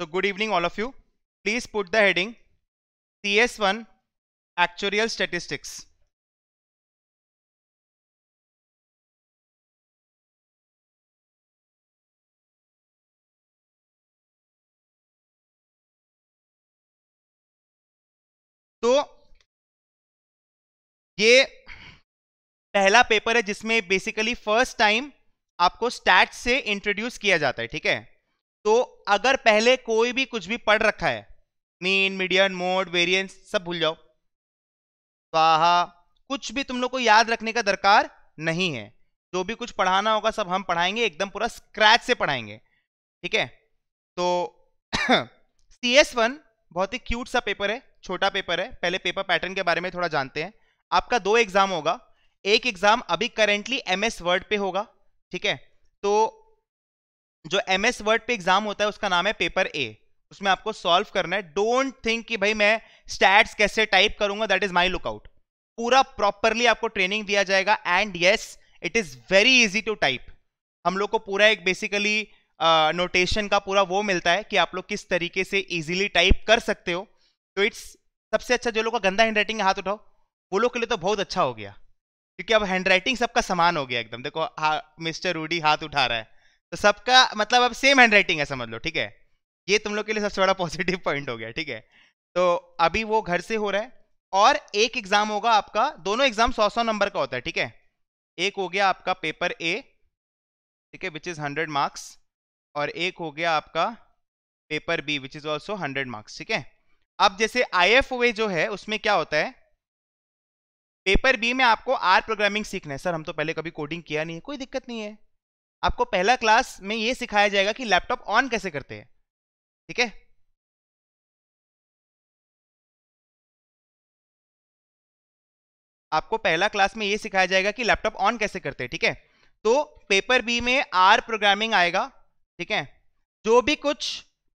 So good evening all of you. Please put the heading CS1 Actuarial Statistics. तो ये पहला paper है जिसमें बेसिकली फर्स्ट टाइम आपको स्टैट से इंट्रोड्यूस किया जाता है ठीक है तो अगर पहले कोई भी कुछ भी पढ़ रखा है मीन मीडियन मोड वेरिएंस सब भूल जाओ स्वाहा कुछ भी तुम लोग को याद रखने का दरकार नहीं है जो भी कुछ पढ़ाना होगा सब हम पढ़ाएंगे एकदम पूरा स्क्रैच से पढ़ाएंगे ठीक है तो सी एस वन बहुत ही क्यूट सा पेपर है छोटा पेपर है पहले पेपर पैटर्न के बारे में थोड़ा जानते हैं आपका दो एग्जाम होगा एक एग्जाम अभी करेंटली एम एस वर्ड पे होगा ठीक है तो जो एम एस वर्ड पे एग्जाम होता है उसका नाम है पेपर ए उसमें आपको सॉल्व करना है डोंट थिंक कि भाई मैं स्टैट्स कैसे टाइप करूंगा दैट इज माई लुकआउट पूरा प्रॉपरली आपको ट्रेनिंग दिया जाएगा and yes it is very easy to type हम लोग को पूरा एक बेसिकली नोटेशन uh, का पूरा वो मिलता है कि आप लोग किस तरीके से इजीली टाइप कर सकते हो तो इट्स सबसे अच्छा जो लोग का गंदा हैंड राइटिंग हाथ उठाओ वो लोग के लिए तो बहुत अच्छा हो गया क्योंकि अब हैंड राइटिंग सबका समान हो गया एकदम देखो मिस्टर रूडी हाथ उठा रहा है तो सबका मतलब अब सेम हैंड राइटिंग है समझ लो ठीक है ये तुम लोग के लिए सबसे बड़ा पॉजिटिव पॉइंट हो गया ठीक है तो अभी वो घर से हो रहा है और एक एग्जाम होगा आपका दोनों एग्जाम सौ सौ नंबर का होता है ठीक है एक हो गया आपका पेपर ए ठीक है विच इज़ हंड्रेड मार्क्स और एक हो गया आपका paper B which is also hundred marks ठीक है अब जैसे आई जो है उसमें क्या होता है पेपर बी में आपको आर प्रोग्रामिंग सीखना है सर हम तो पहले कभी कोडिंग किया नहीं है कोई दिक्कत नहीं है आपको पहला क्लास में ये सिखाया जाएगा कि लैपटॉप ऑन कैसे करते हैं ठीक है आपको पहला क्लास में ये सिखाया जाएगा कि लैपटॉप ऑन कैसे करते हैं ठीक है तो पेपर बी में आर प्रोग्रामिंग आएगा ठीक है जो भी कुछ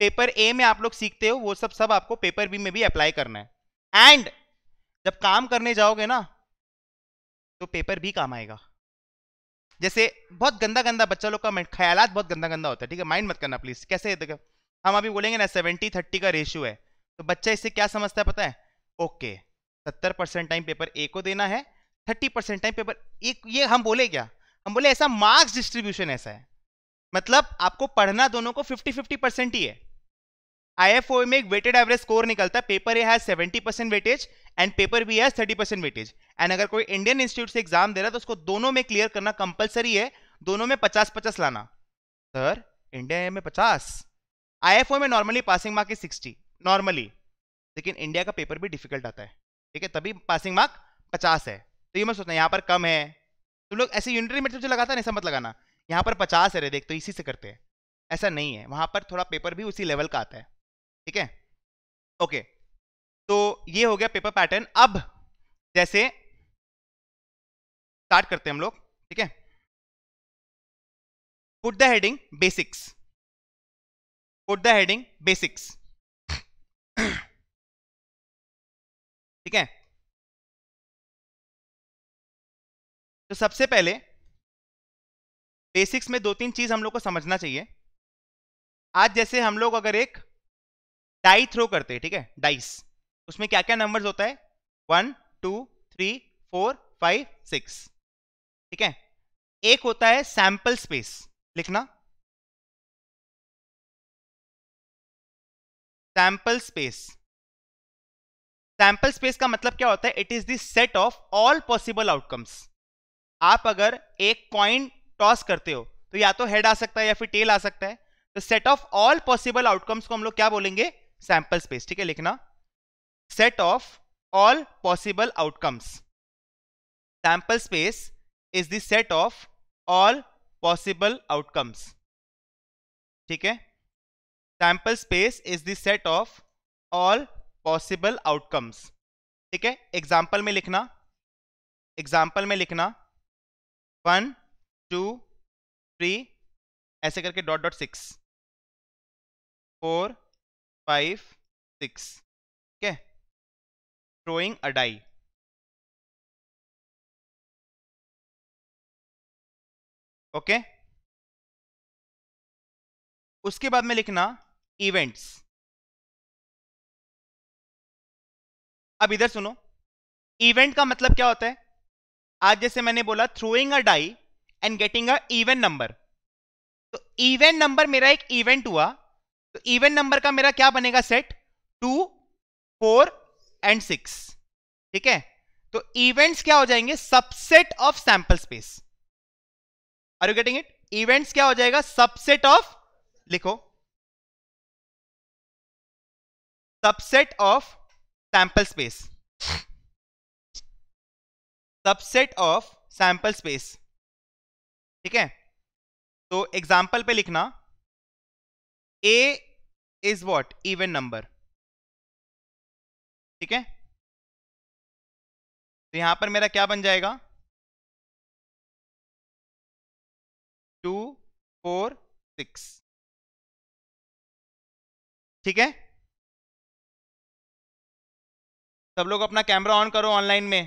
पेपर ए में आप लोग सीखते हो वो सब सब आपको पेपर बी में भी अप्लाई करना है एंड जब काम करने जाओगे ना तो पेपर भी काम आएगा जैसे बहुत गंदा गंदा बच्चा लोग का ख्याल बहुत गंदा गंदा होता है ठीक है माइंड मत करना प्लीज कैसे देखो हम अभी बोलेंगे ना सेवेंटी थर्टी का रेशियो है तो बच्चा इससे क्या समझता है पता है ओके सत्तर परसेंट टाइम पेपर ए को देना है थर्टी परसेंट टाइम पेपर एक ये हम बोले क्या हम बोले ऐसा मार्क्स डिस्ट्रीब्यूशन ऐसा है मतलब आपको पढ़ना दोनों को फिफ्टी फिफ्टी परसेंट ही है आईएफओ में एक वेटेड एवरेज स्कोर निकलता है paper A has seventy percent weightage and paper B has thirty percent weightage and अगर कोई इंडियन इंस्टीट्यूट से एग्जाम दे रहा है तो उसको दोनों में क्लियर करना कंपलसरी है दोनों में पचास पचास लाना सर इंडिया में पचास आई में normally passing mark sixty normally लेकिन इंडिया का पेपर भी डिफिकल्ट आता है ठीक है तभी पासिंग मार्क पचास है तो ये मत सोचना यहाँ पर कम है तुम लोग ऐसे यूनिटरी मेथड जो लगाता है ना मत लगाना यहाँ पर पचास है रे देख तो इसी से करते हैं ऐसा नहीं है वहाँ पर थोड़ा पेपर भी उसी लेवल का आता है ठीक है ओके तो ये हो गया पेपर पैटर्न अब जैसे स्टार्ट करते हैं हम लोग ठीक है put the heading basics put the heading basics ठीक है तो सबसे पहले बेसिक्स में दो तीन चीज हम लोग को समझना चाहिए आज जैसे हम लोग अगर एक डाई थ्रो करते हैं ठीक है डाइस उसमें क्या क्या नंबर्स होता है one two three four five six ठीक है एक होता है सैंपल स्पेस लिखना सैंपल स्पेस सैंपल स्पेस का मतलब क्या होता है it is set of all possible outcomes आप अगर एक कॉइन टॉस करते हो तो या तो हेड आ सकता है या फिर टेल आ सकता है तो set of all possible outcomes को हम लोग क्या बोलेंगे सैंपल स्पेस ठीक है लिखना set of all possible outcomes sample space is that of all possible outcomes ठीक है sample space is the set of all possible outcomes ठीक है एग्जाम्पल में लिखना एग्जाम्पल में लिखना वन टू थ्री ऐसे करके dot dot six four five six ठीक है थ्रोइंग अडाई ओके उसके बाद में लिखना इवेंट्स अब इधर सुनो इवेंट का मतलब क्या होता है आज जैसे मैंने बोला throwing a die and getting a even number तो इवेंट नंबर मेरा एक इवेंट हुआ तो इवेंट नंबर का मेरा क्या बनेगा set two four and six ठीक है तो इवेंट्स क्या हो जाएंगे subset of sample space are you getting it events क्या हो जाएगा सबसेट ऑफ लिखो subset of sample space subset of sample space ठीक है तो एग्जाम्पल पे लिखना A is what even number ठीक है तो यहां पर मेरा क्या बन जाएगा टू फोर सिक्स ठीक है सब लोग अपना कैमरा ऑन करो ऑनलाइन में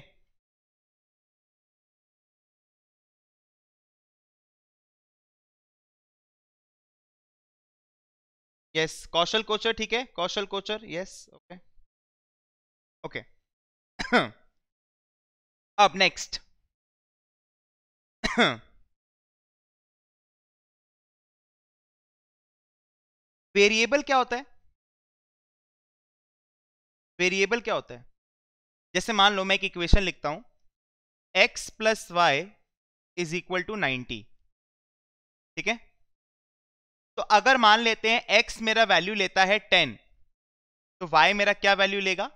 यस कौशल कोचर ठीक है Kaushal Kochar yes okay okay अब नेक्स्ट वेरिएबल क्या होता है वेरिएबल क्या होता है जैसे मान लो मैं एक इक्वेशन लिखता हूं x plus y is equal to ninety ठीक है तो अगर मान लेते हैं x मेरा वैल्यू लेता है 10 तो y मेरा क्या वैल्यू लेगा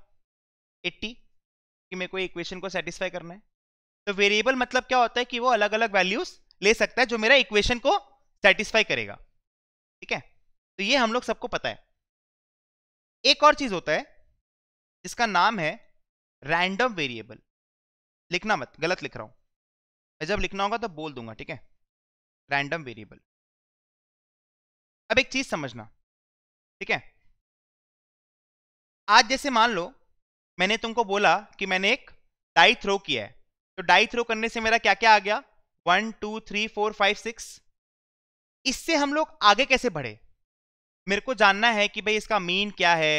80 कि मेरे को इक्वेशन को सेटिस्फाई करना है तो वेरिएबल मतलब क्या होता है कि वो अलग अलग वैल्यूज ले सकता है जो मेरा इक्वेशन को सेटिस्फाई करेगा ठीक है तो ये हम लोग सबको पता है एक और चीज होता है जिसका नाम है रैंडम वेरिएबल लिखना मत गलत लिख रहा हूं मैं जब लिखना होगा तो बोल दूंगा ठीक है रैंडम वेरिएबल अब एक चीज समझना ठीक है आज जैसे मान लो मैंने तुमको बोला कि मैंने एक डाई थ्रो किया है तो डाई थ्रो करने से मेरा क्या क्या आ गया one two three four five six इससे हम लोग आगे कैसे बढ़े मेरे को जानना है कि भाई इसका मीन क्या है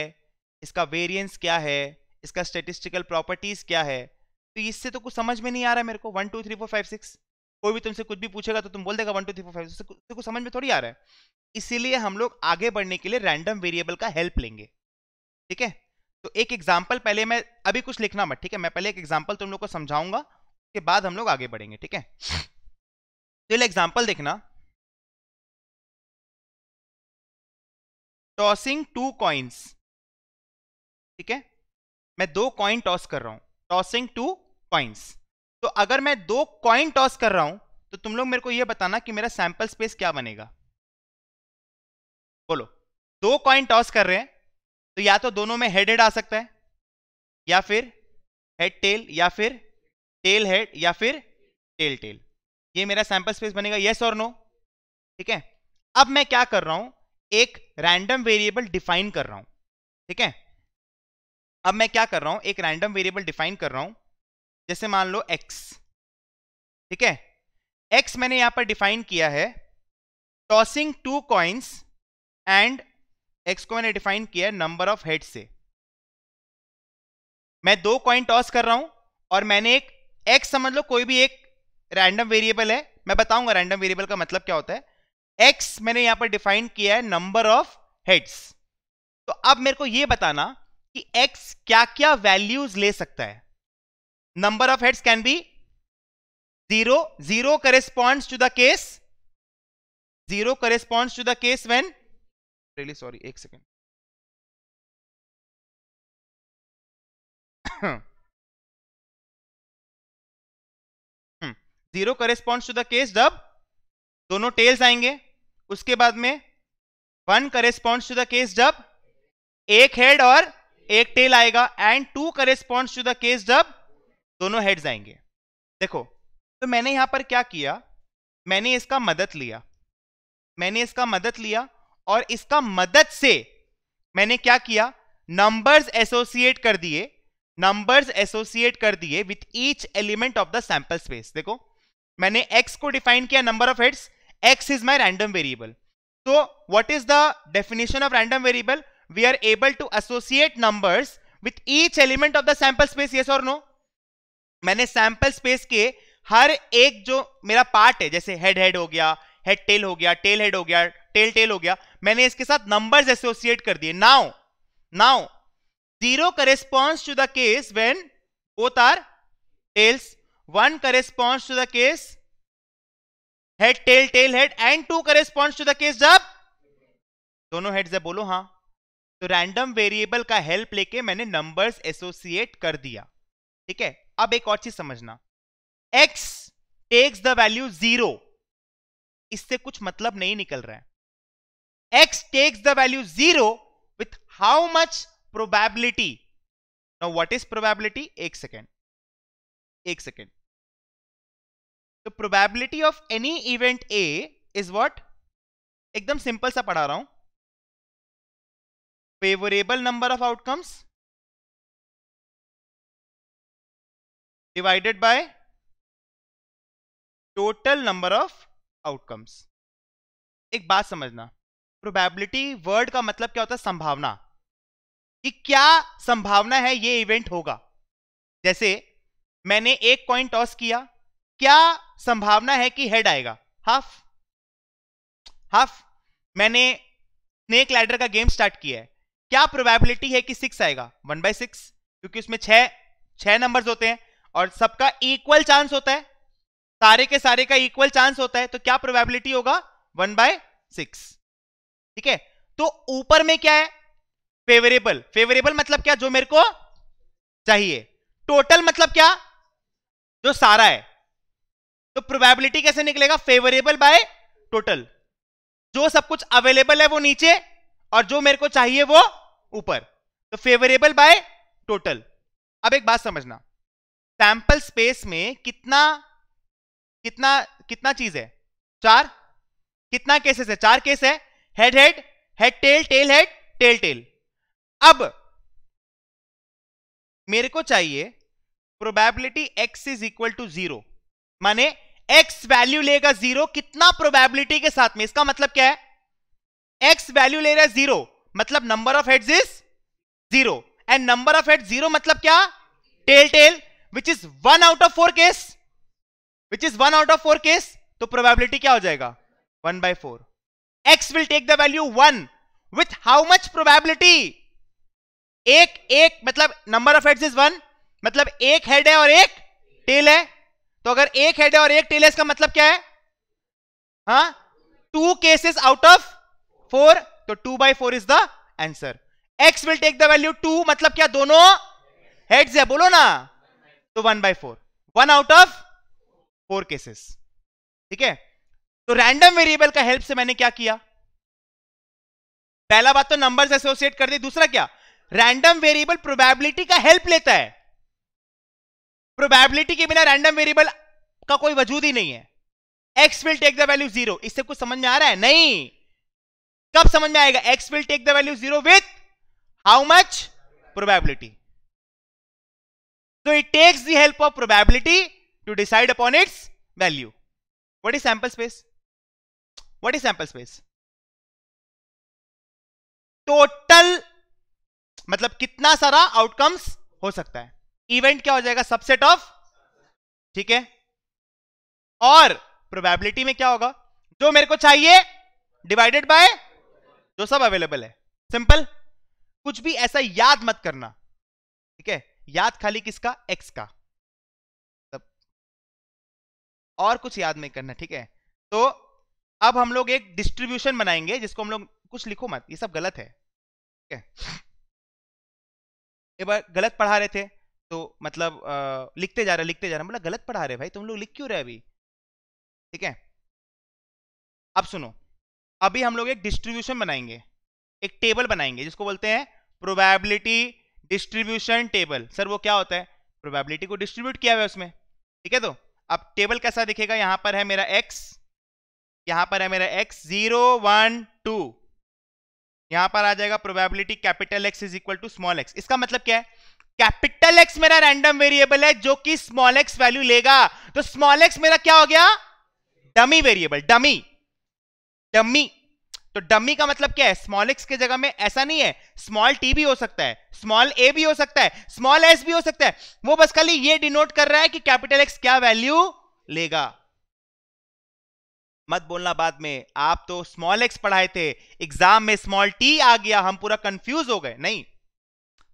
इसका वेरिएंस क्या है इसका स्टेटिस्टिकल प्रॉपर्टीज क्या है तो इससे तो कुछ समझ में नहीं आ रहा है मेरे को one two three four five six कोई भी तुमसे कुछ भी पूछेगा तो तुम बोल देगा one two three four five six तो कुछ समझ में थोड़ी आ रहा है इसीलिए हम लोग आगे बढ़ने के लिए रैंडम वेरिएबल का हेल्प लेंगे ठीक है तो एक एग्जाम्पल पहले मैं अभी कुछ लिखना मत ठीक है मैं पहले एक एग्जाम्पल तुम लोग को समझाऊंगा उसके बाद हम लोग आगे बढ़ेंगे ठीक है तो एग्जाम्पल देखना टॉसिंग टू कॉइन्स ठीक है मैं दो कॉइन टॉस कर रहा हूं टॉसिंग टू कॉइन्स तो अगर मैं दो कॉइन टॉस कर रहा हूं तो तुम लोग मेरे को यह बताना कि मेरा सैंपल स्पेस क्या बनेगा बोलो दो कॉइन टॉस कर रहे हैं तो या तो दोनों में हेड हेड आ सकता है या फिर हेड टेल या फिर टेल हेड या फिर टेल टेल ये मेरा सैंपल स्पेस बनेगा येस और नो ठीक है अब मैं क्या कर रहा हूं एक रैंडम वेरिएबल डिफाइन कर रहा हूं ठीक है अब मैं क्या कर रहा हूं एक रैंडम वेरिएबल डिफाइन कर रहा हूं जैसे मान लो एक्स ठीक है एक्स मैंने यहां पर डिफाइन किया है tossing two coins and X को मैंने डिफाइन किया है नंबर ऑफ हेड से मैं दो कॉइन टॉस कर रहा हूं और मैंने एक एक्स समझ लो कोई भी एक रैंडम वेरिएबल है मैं बताऊंगा रैंडम वेरिएबल का मतलब क्या होता है एक्स मैंने यहां पर डिफाइन किया है नंबर ऑफ हेड्स तो अब मेरे को यह बताना कि एक्स क्या क्या वैल्यूज ले सकता है number of heads can be zero zero corresponds to the case zero corresponds to the case when really sorry एक second zero corresponds to the case जब दोनों टेल्स आएंगे उसके बाद में one corresponds to the case जब एक head और एक टेल आएगा and two corresponds to the case जब दोनों हेड्स आएंगे देखो तो मैंने यहां पर क्या किया मैंने इसका मदद लिया मैंने इसका मदद लिया और इसका मदद से मैंने क्या किया नंबर्स एसोसिएट कर दिए नंबर्स एसोसिएट कर दिए with each element of the sample space देखो मैंने एक्स को डिफाइन किया number of heads x is my random variable so what is the definition of random variable we are able to associate numbers with each element of the sample space yes or no maine sample space ke हर एक जो मेरा part है जैसे head head हो गया head tail हो गया टेल हेड हो गया टेल टेल हो गया मैंने इसके साथ नंबर्स एसोसिएट कर दिए now now zero corresponds to the case when both are tails one corresponds to the case head tail tail head and two correspond to the case जब दोनों हेड जब बोलो हाँ तो रैंडम वेरिएबल का help लेके मैंने नंबर्स एसोसिएट कर दिया ठीक है अब एक और चीज समझना X takes the value zero इससे कुछ मतलब नहीं निकल रहा है X takes the value zero with how much probability now what is probability एक सेकेंड एक सेकेंड तो probability of any event A is what एकदम सिंपल सा पढ़ा रहा हूं favourable number of outcomes divided by total number of outcomes एक बात समझना प्रोबेबिलिटी वर्ड का मतलब क्या होता है संभावना कि क्या संभावना है ये इवेंट होगा जैसे मैंने एक कॉइन टॉस किया क्या संभावना है कि हेड आएगा हाफ हाफ मैंने स्नेक लैडर का गेम स्टार्ट किया है क्या प्रोबेबिलिटी है कि सिक्स आएगा वन बाई सिक्स क्योंकि उसमें छह छह नंबर्स होते हैं और सबका इक्वल चांस होता है सारे के सारे का इक्वल चांस होता है तो क्या प्रोबेबिलिटी होगा वन बाय सिक्स ठीक है तो ऊपर में क्या है फेवरेबल फेवरेबल मतलब क्या जो मेरे को चाहिए टोटल मतलब क्या जो सारा है तो प्रोबेबिलिटी कैसे निकलेगा फेवरेबल बाय टोटल जो सब कुछ अवेलेबल है वो नीचे और जो मेरे को चाहिए वो ऊपर तो फेवरेबल बाय टोटल अब एक बात समझना सैंपल स्पेस में कितना कितना कितना चीज है चार कितना केसेस है चार केस है head head head tail tail head tail tail अब मेरे को चाहिए probability X is equal to zero माने एक्स वैल्यू लेगा जीरो कितना प्रोबेबिलिटी के साथ में इसका मतलब क्या है एक्स वैल्यू ले रहा है जीरो मतलब number of heads is zero and number of head zero मतलब क्या tail tail which is one out of four case which is one out of four case तो प्रोबेबिलिटी क्या हो जाएगा one by four X will take the value one with how much probability एक एक मतलब number of heads is one मतलब एक head है और एक टेल है तो अगर एक हेड है और एक टेल है इसका मतलब क्या है हा two cases out of four तो two by four is the answer X will take the value two मतलब क्या दोनों हेड्स है बोलो ना तो one by four one out of four cases ठीक है तो रैंडम वेरिएबल का हेल्प से मैंने क्या किया पहला बात तो नंबर्स एसोसिएट कर दी दूसरा क्या रैंडम वेरिएबल प्रोबेबिलिटी का हेल्प लेता है प्रोबेबिलिटी के बिना रैंडम वेरिएबल का कोई वजूद ही नहीं है X will take the value zero इससे कुछ समझ में आ रहा है नहीं कब समझ में आएगा X will take the value zero with how much probability so it takes the help of probability to decide upon its value what is sample space what is sample total मतलब कितना सारा आउटकम्स हो सकता है event क्या हो जाएगा subset of ठीक है और प्रोबेबिलिटी में क्या होगा जो मेरे को चाहिए डिवाइडेड बाय जो सब अवेलेबल है सिंपल कुछ भी ऐसा याद मत करना ठीक है याद खाली किसका एक्स का तब और कुछ याद नहीं करना ठीक है तो अब हम लोग एक डिस्ट्रीब्यूशन बनाएंगे जिसको हम लोग कुछ लिखो मत ये सब गलत है ठीक है एक बार गलत पढ़ा रहे थे तो मतलब आ, लिखते जा रहे लिखते जा रहे मतलब गलत पढ़ा रहे भाई तुम लोग लिख क्यों रहे अभी ठीक है अब सुनो अभी हम लोग एक डिस्ट्रीब्यूशन बनाएंगे एक टेबल बनाएंगे जिसको बोलते हैं प्रोबेबिलिटी डिस्ट्रीब्यूशन टेबल सर वो क्या होता है प्रोबेबिलिटी को डिस्ट्रीब्यूट किया हुआ है उसमें ठीक है तो अब टेबल कैसा दिखेगा यहां पर है मेरा एक्स यहां पर है मेरा एक्स जीरो वन टू यहां पर आ जाएगा probability capital X is equal to small X इसका मतलब क्या है कैपिटल एक्स मेरा रैंडम वेरिएबल है जो कि स्मॉल एक्स वैल्यू लेगा तो स्मॉल एक्स मेरा क्या हो गया डमी वेरिएबल डमी डमी तो डमी का मतलब क्या है स्मॉल एक्स के जगह में ऐसा नहीं है स्मॉल टी भी हो सकता है स्मॉल ए भी हो सकता है स्मॉल एस भी हो सकता है वो बस खाली ये डिनोट कर रहा है कि कैपिटल एक्स क्या वैल्यू लेगा मत बोलना बाद में आप तो स्मॉल एक्स पढ़ाए थे एग्जाम में स्मॉल टी आ गया हम पूरा कंफ्यूज हो गए नहीं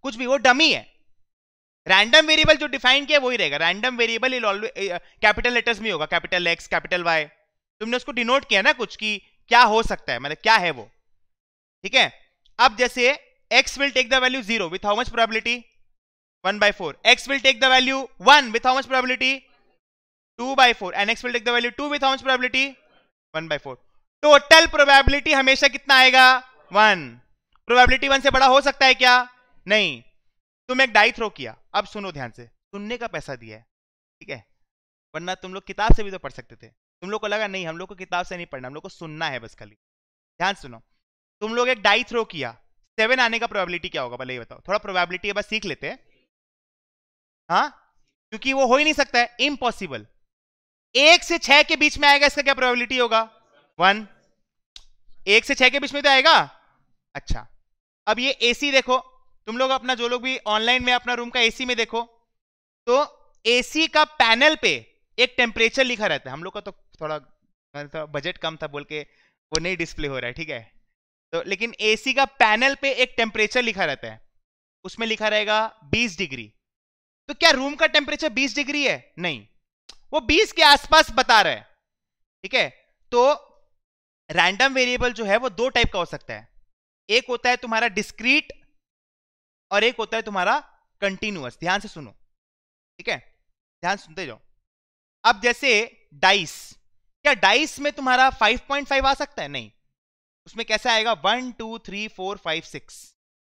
कुछ भी वो डमी है रैंडम वेरिएबल जो डिफाइन किया वही रहेगा रैंडम वेरिएबल कैपिटल लेटर्स में होगा कैपिटल एक्स कैपिटल वाई तुमने उसको डिनोट किया ना कुछ की क्या हो सकता है मतलब क्या है वो ठीक है अब जैसे X will take the value zero with how much probability one by four X will take the value one with how much probability two by four and X will take the value two with how much probability one by four total probability हमेशा कितना आएगा one probability one से बड़ा हो सकता है क्या नहीं तुम एक डाई थ्रो किया अब सुनो ध्यान से सुनने का पैसा दिया है ठीक है वरना तुम लोग किताब से भी तो पढ़ सकते थे तुम लोग को लगा नहीं हम लोग को किताब से नहीं पढ़ना हम लोग को सुनना है बस खाली ध्यान सुनो तुम लोग एक डाई थ्रो किया सेवन आने का प्रोबेबिलिटी क्या होगा भले ही बताओ थोड़ा प्रोबेबिलिटी है बस सीख लेते हैं हाँ क्योंकि वो हो ही नहीं सकता है इम्पॉसिबल एक से छह के बीच में आएगा इसका क्या प्रोबेबिलिटी होगा वन एक से छह के बीच में तो आएगा अच्छा अब ये एसी देखो तुम लोग अपना जो लोग भी ऑनलाइन में अपना रूम का एसी में देखो तो एसी का पैनल पे एक टेम्परेचर लिखा रहता है हम लोग का तो थोड़ा तो मतलब बजट कम था बोल के वो नहीं डिस्प्ले हो रहा है ठीक है तो लेकिन एसी का पैनल पे एक टेम्परेचर लिखा रहता है उसमें लिखा रहेगा 20 डिग्री तो क्या रूम का टेम्परेचर 20 डिग्री है नहीं वो 20 के आसपास बता रहा है ठीक है तो रैंडम वेरिएबल जो है वो दो टाइप का हो सकता है एक होता है तुम्हारा डिस्क्रीट और एक होता है तुम्हारा कंटिन्यूस ध्यान से सुनो ठीक है ध्यान सुनते जाओ अब जैसे डाइस क्या डाइस में तुम्हारा 5.5 आ सकता है नहीं उसमें कैसा आएगा one two three four five six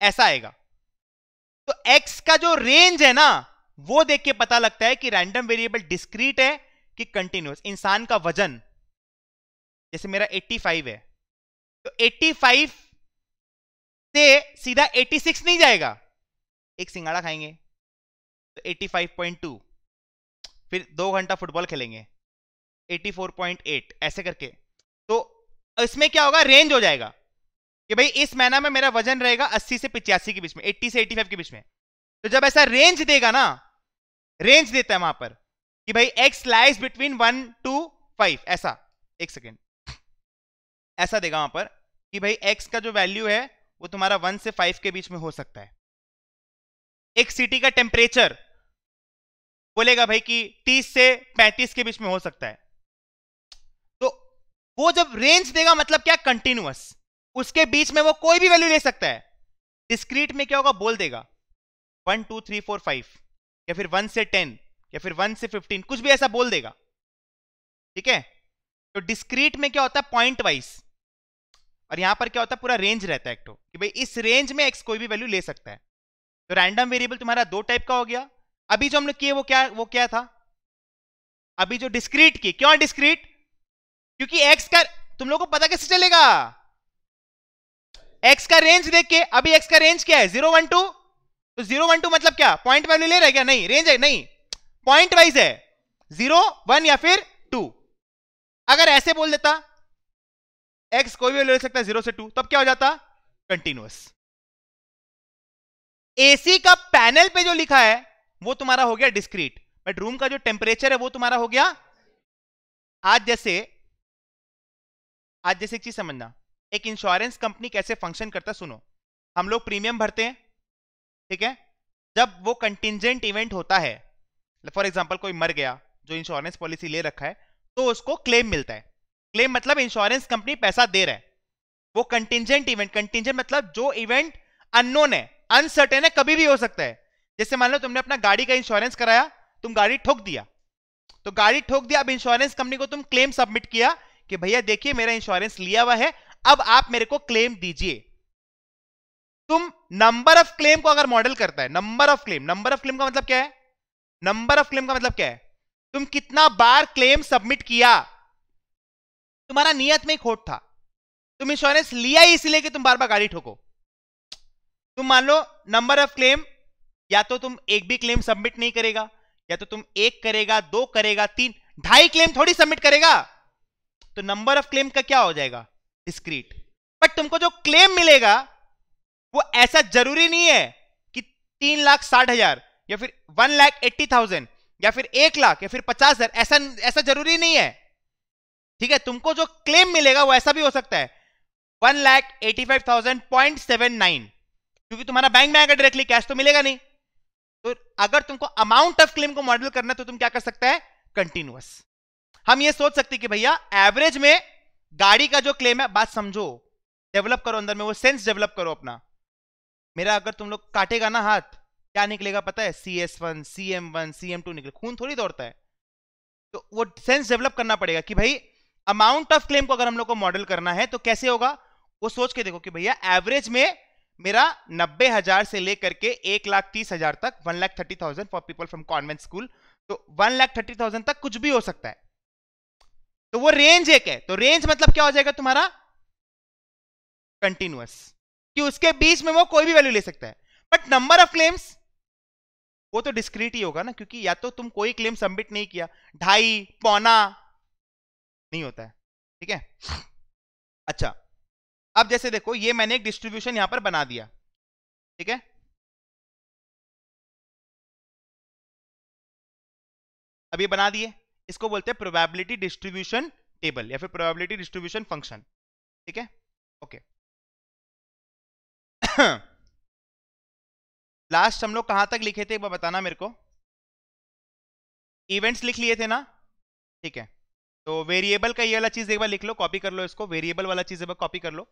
ऐसा आएगा तो एक्स का जो रेंज है ना वो देख के पता लगता है कि रैंडम वेरिएबल डिस्क्रीट है कि कंटिन्यूस इंसान का वजन जैसे मेरा 85 है तो 85 से सीधा 86 नहीं जाएगा एक सिंगाड़ा खाएंगे तो 85.2 फिर दो घंटा फुटबॉल खेलेंगे 84.8 ऐसे करके तो इसमें क्या होगा रेंज हो जाएगा कि भाई इस महीना में मेरा वजन रहेगा 80 से पिचासी के बीच में 80 से 85 के बीच में तो जब ऐसा रेंज देगा ना रेंज देता है वहां पर कि भाई X lies between one to five ऐसा एक सेकेंड ऐसा देगा वहां पर कि भाई एक्स का जो वैल्यू है वो तुम्हारा वन से फाइव के बीच में हो सकता है एक सिटी का टेम्परेचर बोलेगा भाई कि तीस से पैंतीस के बीच में हो सकता है तो वो जब रेंज देगा मतलब क्या कंटिन्यूस उसके बीच में वो कोई भी वैल्यू ले सकता है डिस्क्रीट में क्या होगा बोल देगा one two three four five या फिर वन से टेन या फिर वन से फिफ्टीन कुछ भी ऐसा बोल देगा ठीक है तो डिस्क्रीट में क्या होता है पॉइंट वाइज और यहां पर क्या होता है पूरा रेंज रहता है एक्टो तो, कि भाई इस रेंज में एक्स कोई भी वैल्यू ले सकता है तो रैंडम वेरिएबल तुम्हारा दो टाइप का हो गया अभी जो हम लोग किए वो क्या वो क्या था अभी जो डिस्क्रीट किए क्यों डिस्क्रीट क्योंकि एक्स का तुम लोग को पता कैसे चलेगा एक्स का रेंज देख के अभी एक्स का रेंज क्या है जीरो वन टू तो जीरो वन टू मतलब क्या पॉइंट वैल्यू ले रहा है क्या नहीं रेंज है नहीं पॉइंट वाइज है जीरो वन या फिर टू अगर ऐसे बोल देता एक्स कोई भी ले सकता है जीरो से टू तब क्या हो जाता कंटिन्यूस एसी का पैनल पे जो लिखा है वो तुम्हारा हो गया डिस्क्रीट बट रूम का जो टेम्परेचर है वो तुम्हारा हो गया आज जैसे आज जैसे एक चीज समझना एक इंश्योरेंस कंपनी कैसे फंक्शन करता सुनो हम लोग प्रीमियम भरते हैं ठीक है जब वो कंटिजेंट इवेंट होता है फॉर एग्जाम्पल कोई मर गया जो इंश्योरेंस पॉलिसी ले रखा है तो उसको क्लेम मिलता है क्लेम मतलब इंश्योरेंस कंपनी पैसा दे रहा है वो कंटिजेंट इवेंट कंटिजेंट मतलब जो इवेंट अननोन है अनसर्टेन है कभी भी हो सकता है जैसे मान लो तुमने अपना गाड़ी का इंश्योरेंस कराया तुम गाड़ी ठोक दिया तो गाड़ी ठोक दिया अब इंश्योरेंस कंपनी को तुम क्लेम सबमिट किया कि भैया देखिए मेरा इंश्योरेंस लिया हुआ है अब आप मेरे को क्लेम दीजिए तुम नंबर ऑफ क्लेम को अगर मॉडल करता है number of claim number of claim का मतलब क्या है नंबर ऑफ क्लेम का मतलब क्या है तुम कितना बार क्लेम सबमिट किया तुम्हारा नियत में खोट था तुम इंश्योरेंस लिया ही इसलिए कि तुम बार बार गाड़ी ठोको तुम मान लो नंबर ऑफ क्लेम या तो तुम एक भी क्लेम सबमिट नहीं करेगा या तो तुम एक करेगा दो करेगा तीन ढाई क्लेम थोड़ी सबमिट करेगा तो नंबर ऑफ क्लेम का क्या हो जाएगा डिस्क्रीट बट तुमको जो क्लेम मिलेगा वो ऐसा जरूरी नहीं है कि तीन लाख साठ हजार या फिर वन लाख एट्टी थाउजेंड या फिर एक लाख या फिर पचास हजार ऐसा ऐसा जरूरी नहीं है ठीक है तुमको जो क्लेम मिलेगा वो ऐसा भी हो सकता है one lakh eighty five thousand point seven nine क्योंकि तुम्हारा बैंक में आएगा डायरेक्टली कैश तो मिलेगा नहीं तो अगर तुमको अमाउंट ऑफ क्लेम को मॉडल करना है तो तुम क्या कर सकते हैं कंटिन्यूस हम ये सोच सकते कि भैया एवरेज में गाड़ी का जो क्लेम है बात समझो डेवलप करो अंदर में वो सेंस डेवलप करो अपना मेरा अगर तुम लोग काटेगा ना हाथ क्या निकलेगा पता है C S one C M one C M two निकले खून थोड़ी दौड़ता है तो वो सेंस डेवलप करना पड़ेगा कि भाई अमाउंट ऑफ क्लेम को अगर हम लोग को मॉडल करना है तो कैसे होगा वो सोच के देखो कि भैया एवरेज में मेरा नब्बे हजार से लेकर के एक लाख तीस हजार तक one lakh thirty thousand for people from convent school तो वन लाख थर्टी थाउजेंड तक कुछ भी हो सकता है तो वो रेंज एक है तो रेंज मतलब क्या हो जाएगा तुम्हारा कंटिन्यूस कि उसके बीच में वो कोई भी वैल्यू ले सकता है बट नंबर ऑफ क्लेम्स वो तो डिस्क्रीट ही होगा ना क्योंकि या तो तुम कोई क्लेम सबमिट नहीं किया ढाई पौना नहीं होता है ठीक है अच्छा अब जैसे देखो ये मैंने एक डिस्ट्रीब्यूशन यहां पर बना दिया ठीक है अब ये बना दिए इसको बोलते हैं प्रोबेबिलिटी डिस्ट्रीब्यूशन टेबल या फिर प्रोबेबिलिटी डिस्ट्रीब्यूशन फंक्शन ठीक है ओके लास्ट हम लोग कहां तक लिखे थे एक बार बताना मेरे को इवेंट्स लिख लिए थे ना ठीक है तो वेरिएबल का ये वाला चीज एक बार लिख लो कॉपी कर लो इसको वेरिएबल वाला चीज एक बार कॉपी कर लो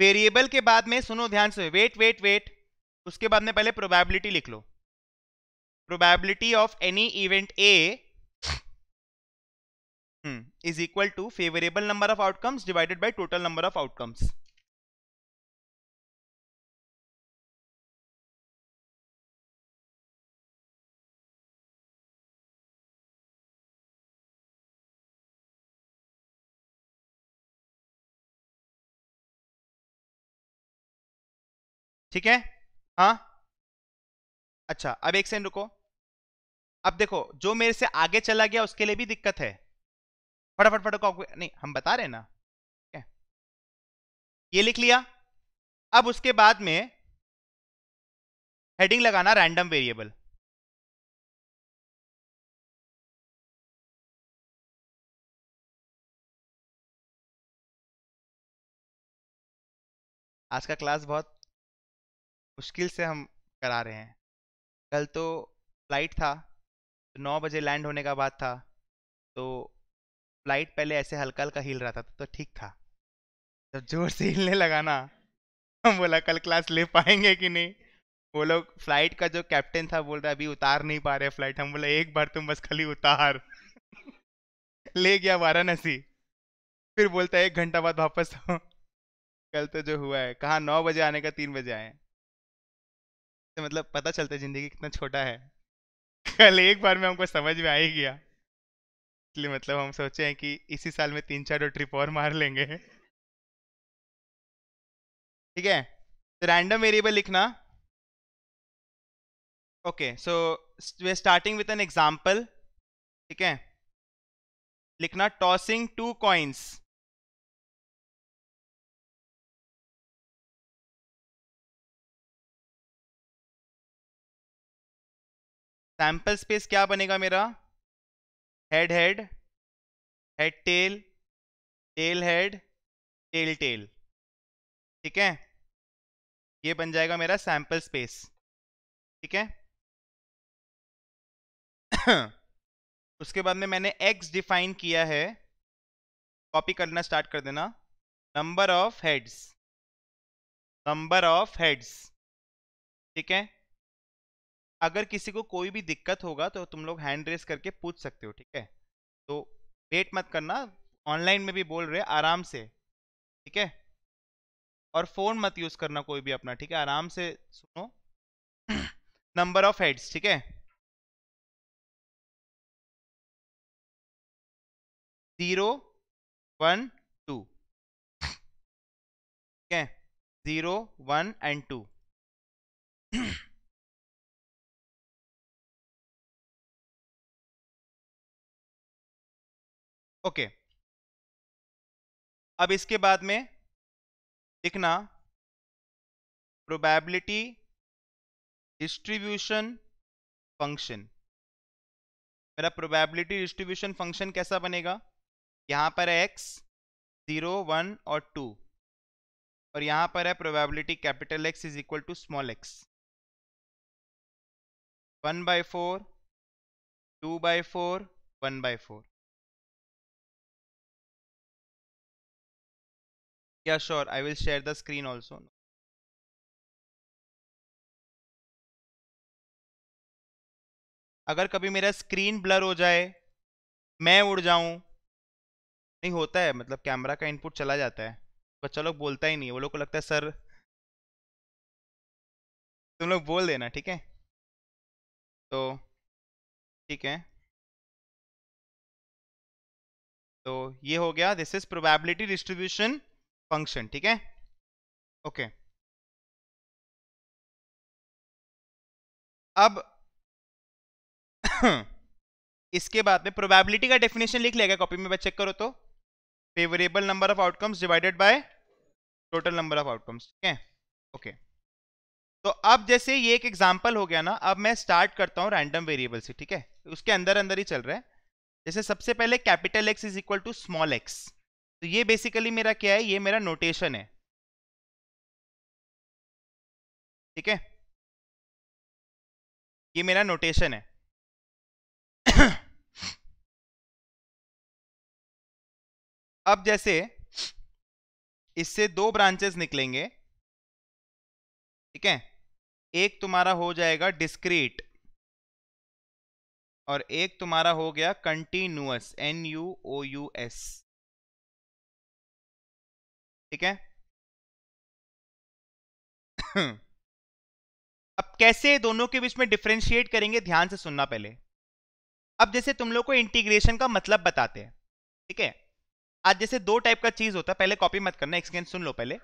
वेरिएबल के बाद में सुनो ध्यान से वेट वेट वेट उसके बाद में पहले प्रोबेबिलिटी लिख लो probability of any event A hmm, is equal to favorable number of outcomes divided by total number of outcomes. ठीक है हाँ अच्छा अब एक सेकंड रुको अब देखो जो मेरे से आगे चला गया उसके लिए भी दिक्कत है फटाफट फटाफट नहीं हम बता रहे ना ये लिख लिया अब उसके बाद में हेडिंग लगाना रैंडम वेरिएबल आज का क्लास बहुत मुश्किल से हम करा रहे हैं कल तो फ्लाइट था तो नौ बजे लैंड होने का बात था तो फ्लाइट पहले ऐसे हल्का हल्का हिल रहा था तो, तो ठीक था जब जोर से हिलने लगा ना हम बोला कल क्लास ले पाएंगे कि नहीं वो लोग फ्लाइट का जो कैप्टन था बोल रहा अभी उतार नहीं पा रहे फ्लाइट हम बोला एक बार तुम बस खाली उतार ले गया वाराणसी फिर बोलता है एक घंटा बाद वापस आओ कल तो जो हुआ है कहाँ नौ बजे आने का तीन बजे आए से मतलब पता चलता है जिंदगी कितना छोटा है कल एक बार में हमको समझ में आ ही गया इसलिए मतलब हम सोचे हैं कि इसी साल में तीन चार ट्रिप और मार लेंगे ठीक है तो रैंडम वेरिएबल लिखना okay so we starting with an example ठीक है लिखना tossing two coins sample space क्या बनेगा मेरा head head head tail tail head tail tail ठीक है ये बन जाएगा मेरा सैंपल स्पेस ठीक है उसके बाद में मैंने एक्स डिफाइन किया है कॉपी करना स्टार्ट कर देना number of heads number of heads ठीक है अगर किसी को कोई भी दिक्कत होगा तो तुम लोग हैंड रेस करके पूछ सकते हो ठीक है तो वेट मत करना ऑनलाइन में भी बोल रहे आराम से ठीक है और फोन मत यूज करना कोई भी अपना ठीक है आराम से सुनो नंबर ऑफ हेड्स ठीक है जीरो वन टू ठीक है zero one and two okay अब इसके बाद में लिखना प्रोबेबिलिटी डिस्ट्रीब्यूशन फंक्शन मेरा प्रोबेबिलिटी डिस्ट्रीब्यूशन फंक्शन कैसा बनेगा यहां पर है एक्स ज़ीरो वन और टू और यहां पर है probability capital X is equal to small X one by four two by four one by four Yeah, sure. I will share the screen also. अगर कभी मेरा स्क्रीन ब्लर हो जाए मैं उड़ जाऊं नहीं होता है मतलब कैमरा का इनपुट चला जाता है तो बच्चा लोग बोलता ही नहीं वो लोग को लगता है सर तुम लोग बोल देना ठीक है तो ठीक है तो ये हो गया this is probability distribution function ठीक है ओके अब इसके बाद में प्रोबेबिलिटी का डेफिनेशन लिख लेगा कॉपी में चेक करो तो favourable number of outcomes divided by total number of outcomes ठीक है ओके तो अब जैसे ये एक एग्जांपल हो गया ना अब मैं स्टार्ट करता हूं रैंडम वेरिएबल से ठीक है उसके अंदर अंदर ही चल रहा है जैसे सबसे पहले capital X is equal to small X तो ये बेसिकली मेरा क्या है ये मेरा नोटेशन है ठीक है ये मेरा नोटेशन है अब जैसे इससे दो ब्रांचेस निकलेंगे ठीक है एक तुम्हारा हो जाएगा डिस्क्रीट और एक तुम्हारा हो गया continuous N U O U S ठीक है अब कैसे दोनों के बीच में डिफ्रेंशिएट करेंगे ध्यान से सुनना पहले अब जैसे तुम लोग को इंटीग्रेशन का मतलब बताते हैं ठीक है आज जैसे दो टाइप का चीज होता है पहले कॉपी मत करना एक्सचेंज सुन लो पहले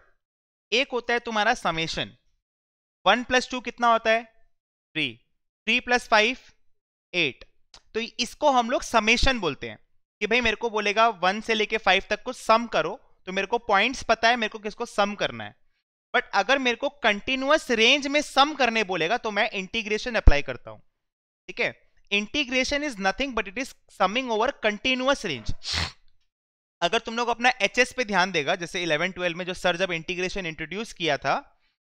एक होता है तुम्हारा समेशन वन प्लस टू कितना होता है three three plus five eight तो इसको हम लोग समेशन बोलते हैं कि भाई मेरे को बोलेगा वन से लेके फाइव तक को सम करो तो मेरे को पॉइंट्स पता है मेरे को किसको सम करना है बट अगर मेरे को कंटिन्यूस रेंज में सम करने बोलेगा तो मैं इंटीग्रेशन अप्लाई करता हूं ठीक है integration is nothing but it is summing over continuous range अगर तुम लोग अपना एच पे ध्यान देगा जैसे 11, 12 में जो सर जब इंटीग्रेशन इंट्रोड्यूस किया था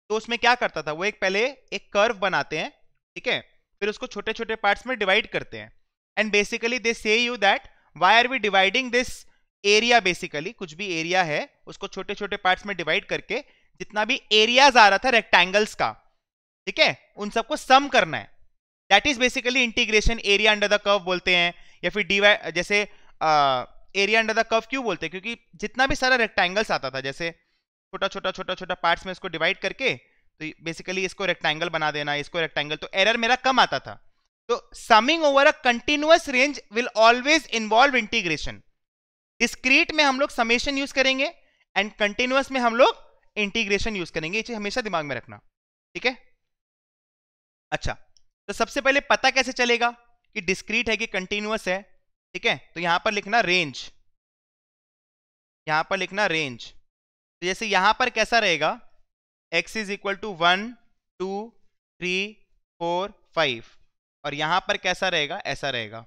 तो उसमें क्या करता था वो एक पहले एक कर्व बनाते हैं ठीक है फिर उसको छोटे छोटे पार्ट्स में डिवाइड करते हैं and basically they say you that why are we dividing this area basically कुछ भी एरिया है उसको छोटे छोटे पार्ट में डिवाइड करके जितना भी एरियाज आ रहा था रेक्टेंगल्स का ठीक है उन सबको सम करना है that is basically integration area under the curve बोलते हैं या फिर डीवाई जैसे एरिया अंडर द कर्व क्यों बोलते हैं क्योंकि जितना भी सारा रेक्टेंगल्स आता था जैसे छोटा छोटा छोटा छोटा पार्ट्स में इसको डिवाइड करके तो बेसिकली इसको रेक्टेंगल बना देना इसको रेक्टेंगल तो एरर मेरा कम आता था तो summing over a continuous range will always involve integration discrete में हम लोग समेशन यूज करेंगे एंड कंटिन्यूस में हम लोग इंटीग्रेशन यूज करेंगे ये हमेशा दिमाग में रखना ठीक है अच्छा तो सबसे पहले पता कैसे चलेगा कि डिस्क्रीट है कि कंटिन्यूस है ठीक है तो यहां पर लिखना रेंज यहां पर लिखना रेंज तो जैसे यहां पर कैसा रहेगा x is equal to one two three four five और यहां पर कैसा रहेगा ऐसा रहेगा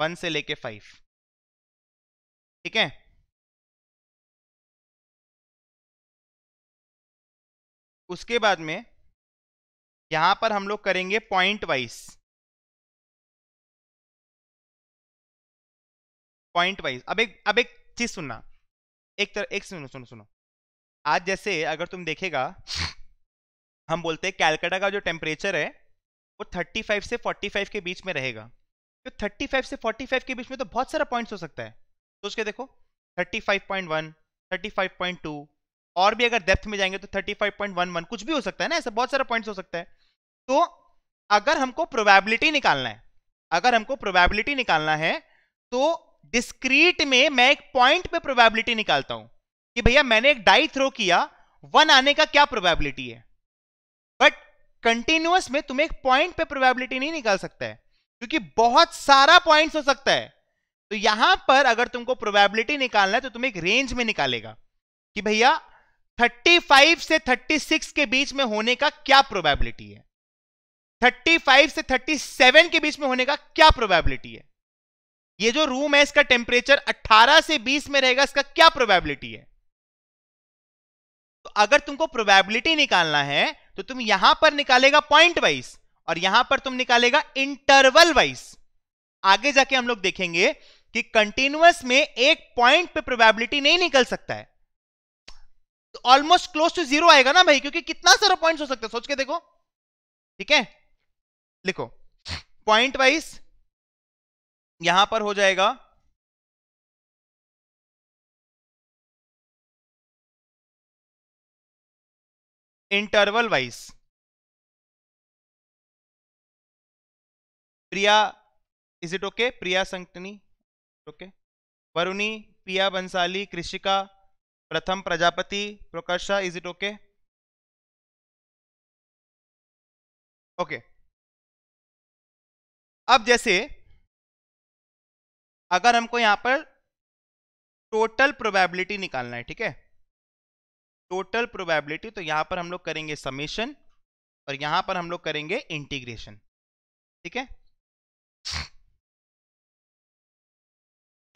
वन से लेके फाइव ठीक है उसके बाद में यहां पर हम लोग करेंगे पॉइंट वाइज पॉइंट वाइज अब एक अब एक चीज सुनना एक तरह एक सुनो सुनो सुनो आज जैसे अगर तुम देखेगा हम बोलते हैं कैलकाटा का जो टेम्परेचर है वो 35 से 45 के बीच में रहेगा तो 35 से 45 के बीच में तो बहुत सारा पॉइंट्स हो सकता है तो उसके देखो 35.1 35.2 और भी अगर डेप्थ में जाएंगे तो 35.11 कुछ भी हो सकता है ना ऐसा बहुत सारा पॉइंट्स हो सकता है तो अगर हमको प्रोबेबिलिटी निकालना है अगर हमको प्रोबेबिलिटी निकालना है तो डिस्क्रीट में मैं एक पॉइंट पे प्रोबेबिलिटी निकालता हूं कि भैया मैंने एक डाई थ्रो किया वन आने का क्या प्रोबेबिलिटी है बट कंटिन्यूस में तुम एक पॉइंट पे प्रोबेबिलिटी नहीं निकाल सकता है क्योंकि बहुत सारा पॉइंट्स हो सकता है तो यहां पर अगर तुमको प्रोबेबिलिटी निकालना है तो तुम एक रेंज में निकालेगा कि भैया 35 से 36 के बीच में होने का क्या प्रोबेबिलिटी है 35 से 37 के बीच में होने का क्या प्रोबेबिलिटी है ये जो रूम है इसका टेम्परेचर 18 से 20 में रहेगा इसका क्या प्रोबेबिलिटी है तो अगर तुमको प्रोबेबिलिटी निकालना है तो तुम यहां पर निकालेगा पॉइंट वाइज और यहां पर तुम निकालेगा इंटरवल वाइज आगे जाके हम लोग देखेंगे कि कंटिन्यूस में एक पॉइंट पे प्रोबेबिलिटी नहीं निकल सकता है ऑलमोस्ट क्लोज टू जीरो आएगा ना भाई क्योंकि कितना सारा पॉइंट हो सकता है सोच के देखो ठीक है लिखो पॉइंट वाइज यहां पर हो जाएगा interval wise Priya is it okay Priya Sankatni okay Varuni Piya Bansali Krishika Pratham Prajapati Prakasha is it okay okay अब जैसे अगर हमको यहां पर टोटल प्रोबेबिलिटी निकालना है ठीक है टोटल प्रोबेबिलिटी तो यहां पर हम लोग करेंगे समीशन और यहां पर हम लोग करेंगे इंटीग्रेशन ठीक है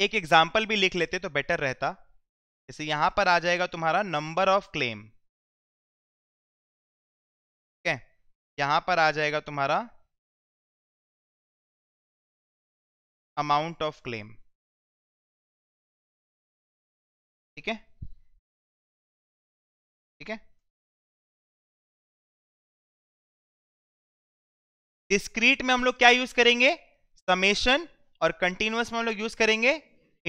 एक एग्जाम्पल भी लिख लेते तो बेटर रहता जैसे यहां पर आ जाएगा तुम्हारा नंबर ऑफ क्लेम ठीक है यहां पर आ जाएगा तुम्हारा अमाउंट ऑफ क्लेम ठीक है ठीक है डिस्क्रीट में हम लोग क्या यूज करेंगे समेशन और कंटिन्यूस में हम लोग यूज करेंगे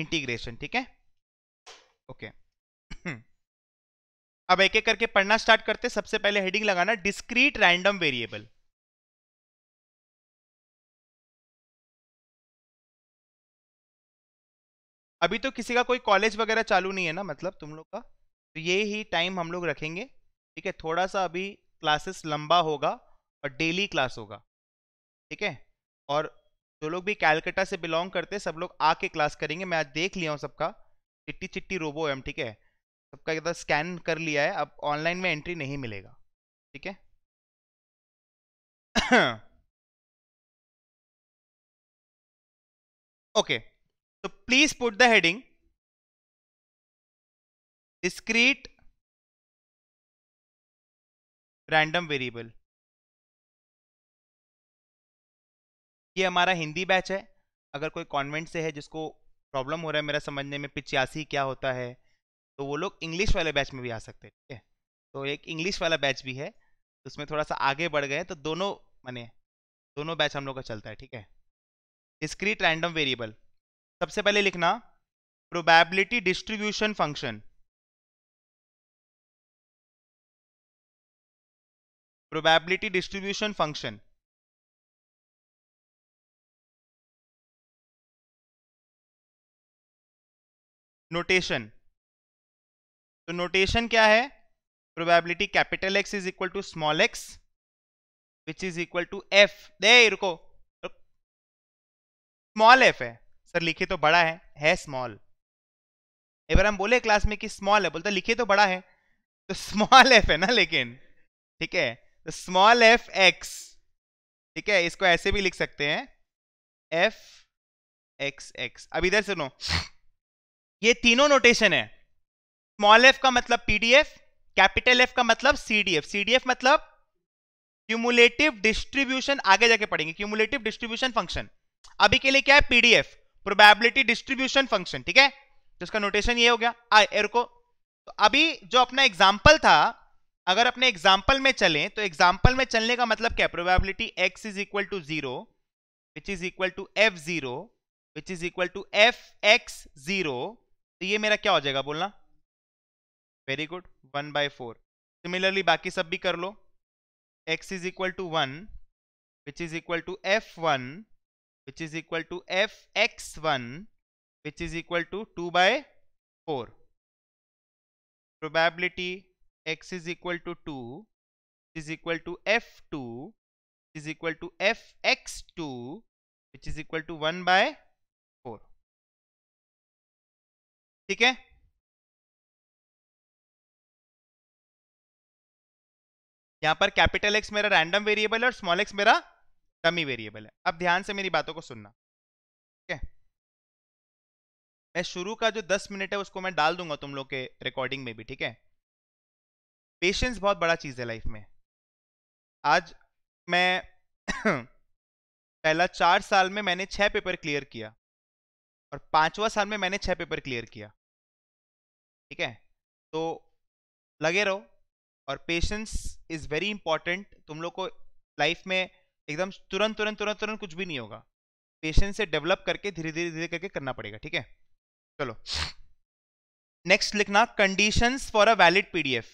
इंटीग्रेशन ठीक है ओके अब एक एक करके पढ़ना स्टार्ट करते सबसे पहले हेडिंग लगाना डिस्क्रीट रैंडम वेरिएबल अभी तो किसी का कोई कॉलेज वगैरह चालू नहीं है ना मतलब तुम लोग का तो ये ही टाइम हम लोग रखेंगे ठीक है थोड़ा सा अभी क्लासेस लंबा होगा और डेली क्लास होगा ठीक है और जो लोग भी कैलकटा से बिलोंग करते हैं सब लोग आके क्लास करेंगे मैं आज देख लिया हूँ सबका चिट्टी चिट्टी रोबो एम ठीक है सबका एकदम स्कैन कर लिया है अब ऑनलाइन में एंट्री नहीं मिलेगा ठीक है ओके तो please put the heading discrete random variable ये हमारा हिंदी बैच है अगर कोई कॉन्वेंट से है जिसको प्रॉब्लम हो रहा है मेरा समझने में पिचासी क्या होता है तो वो लोग इंग्लिश वाले बैच में भी आ सकते हैं ठीक है तो एक इंग्लिश वाला बैच भी है उसमें थोड़ा सा आगे बढ़ गए तो दोनों माने दोनों बैच हम लोग का चलता है ठीक है डिस्क्रीट रैंडम वेरिएबल सबसे पहले लिखना probability distribution function probability distribution function notation तो नोटेशन क्या है probability capital X is equal to small X which is equal to F दे रुको स्मॉल एफ है सर लिखे तो बड़ा है है स्मॉल एक बार हम बोले क्लास में कि स्मॉल है बोलता लिखे तो बड़ा है तो स्मॉल एफ है ना लेकिन ठीक है तो स्मॉल एफ एक्स ठीक है इसको ऐसे भी लिख सकते हैं एफ एक्स एक्स अब इधर सुनो ये तीनों नोटेशन है स्मॉल एफ का मतलब पीडीएफ कैपिटल एफ का मतलब सीडीएफ सीडीएफ मतलब क्यूमुलेटिव डिस्ट्रीब्यूशन आगे जाके पढ़ेंगे क्यूमुलेटिव डिस्ट्रीब्यूशन फंक्शन अभी के लिए क्या है पीडीएफ प्रोबेबिलिटी डिस्ट्रीब्यूशन फंक्शन ठीक है जिसका तो नोटेशन ये हो गया आ एर को तो अभी जो अपना एग्जाम्पल था अगर अपने एग्जाम्पल में चले तो एग्जाम्पल में चलने का मतलब क्या है probability X is equal to zero which is equal to F zero which is equal to F X zero तो ये मेरा क्या हो जाएगा बोलना very good one by four similarly बाकी सब भी कर लो x is equal to one which is equal to F one which is equal to F X one which is equal to two by four probability x is equal to two is equal to F two is equal to F X two which is equal to one by ठीक है यहां पर capital X मेरा random variable है और small X मेरा dummy variable है अब ध्यान से मेरी बातों को सुनना ठीक है मैं शुरू का जो दस मिनट है उसको मैं डाल दूंगा तुम लोग के रिकॉर्डिंग में भी ठीक है पेशेंस बहुत बड़ा चीज़ है लाइफ में आज मैं पहला चार साल में मैंने छह पेपर क्लियर किया और पांचवा साल में मैंने छह पेपर क्लियर किया ठीक है तो लगे रहो और पेशेंस इज़ वेरी इंपॉर्टेंट तुम लोग को लाइफ में एकदम तुरंत तुरंत तुरंत तुरंत कुछ भी नहीं होगा पेशेंस से डेवलप करके धीरे धीरे धीरे करके करना पड़ेगा ठीक है चलो नेक्स्ट लिखना conditions for a valid PDF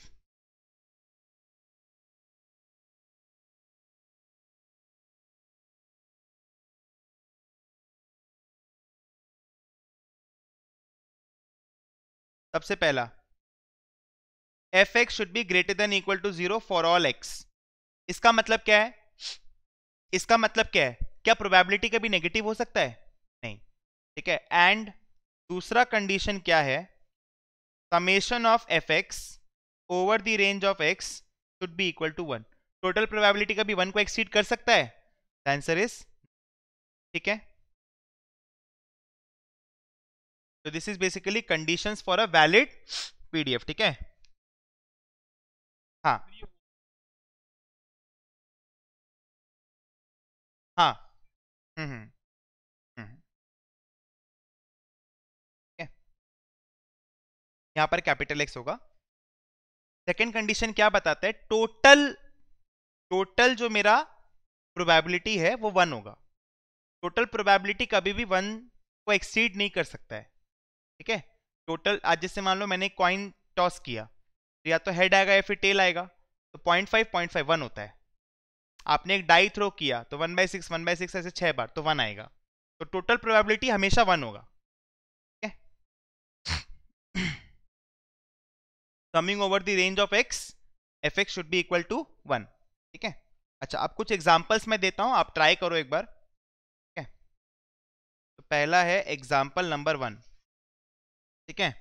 सबसे पहला F X should be greater than equal to zero for all X इसका मतलब क्या है इसका मतलब क्या है क्या प्रोबेबिलिटी कभी नेगेटिव हो सकता है नहीं ठीक है एंड दूसरा कंडीशन क्या है summation of F X over the range of X should be equal to one total probability कभी वन को एक्सीड कर सकता है आंसर इज ठीक है तो this is basically conditions for a valid PDF ठीक है हाँ हाँ हम्म, हम्म।, हम्म। यहाँ पर कैपिटल एक्स होगा सेकेंड कंडीशन क्या बताता है टोटल टोटल जो मेरा प्रोबेबिलिटी है वो वन होगा टोटल प्रोबेबिलिटी कभी भी वन को एक्सीड नहीं कर सकता है ठीक है टोटल आज जैसे मान लो मैंने कॉइन टॉस किया तो या तो हेड आएगा या फिर टेल आएगा तो point five point five one होता है आपने एक डाई थ्रो किया तो one by six one by six ऐसे छः बार तो वन आएगा तो टोटल प्रोबेबिलिटी हमेशा वन होगा ठीक है coming over the range of X F X should be equal to one ठीक है अच्छा आप कुछ एग्जाम्पल्स मैं देता हूँ आप ट्राई करो एक बार ठीक है तो पहला है एग्जाम्पल नंबर वन ठीक है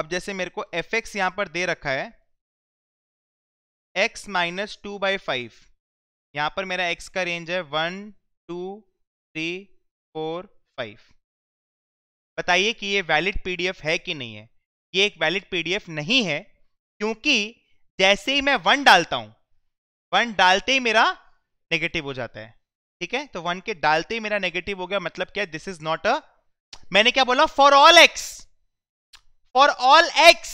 अब जैसे मेरे को एफ एक्स यहां पर दे रखा है X minus two by five यहां पर मेरा एक्स का रेंज है one two three four five बताइए कि ये वैलिड पीडीएफ है कि नहीं है ये एक वैलिड पीडीएफ नहीं है क्योंकि जैसे ही मैं वन डालता हूं वन डालते ही मेरा नेगेटिव हो जाता है ठीक है तो वन के डालते ही मेरा नेगेटिव हो गया मतलब क्या दिस इज नॉट अ मैंने क्या बोला for all X for all X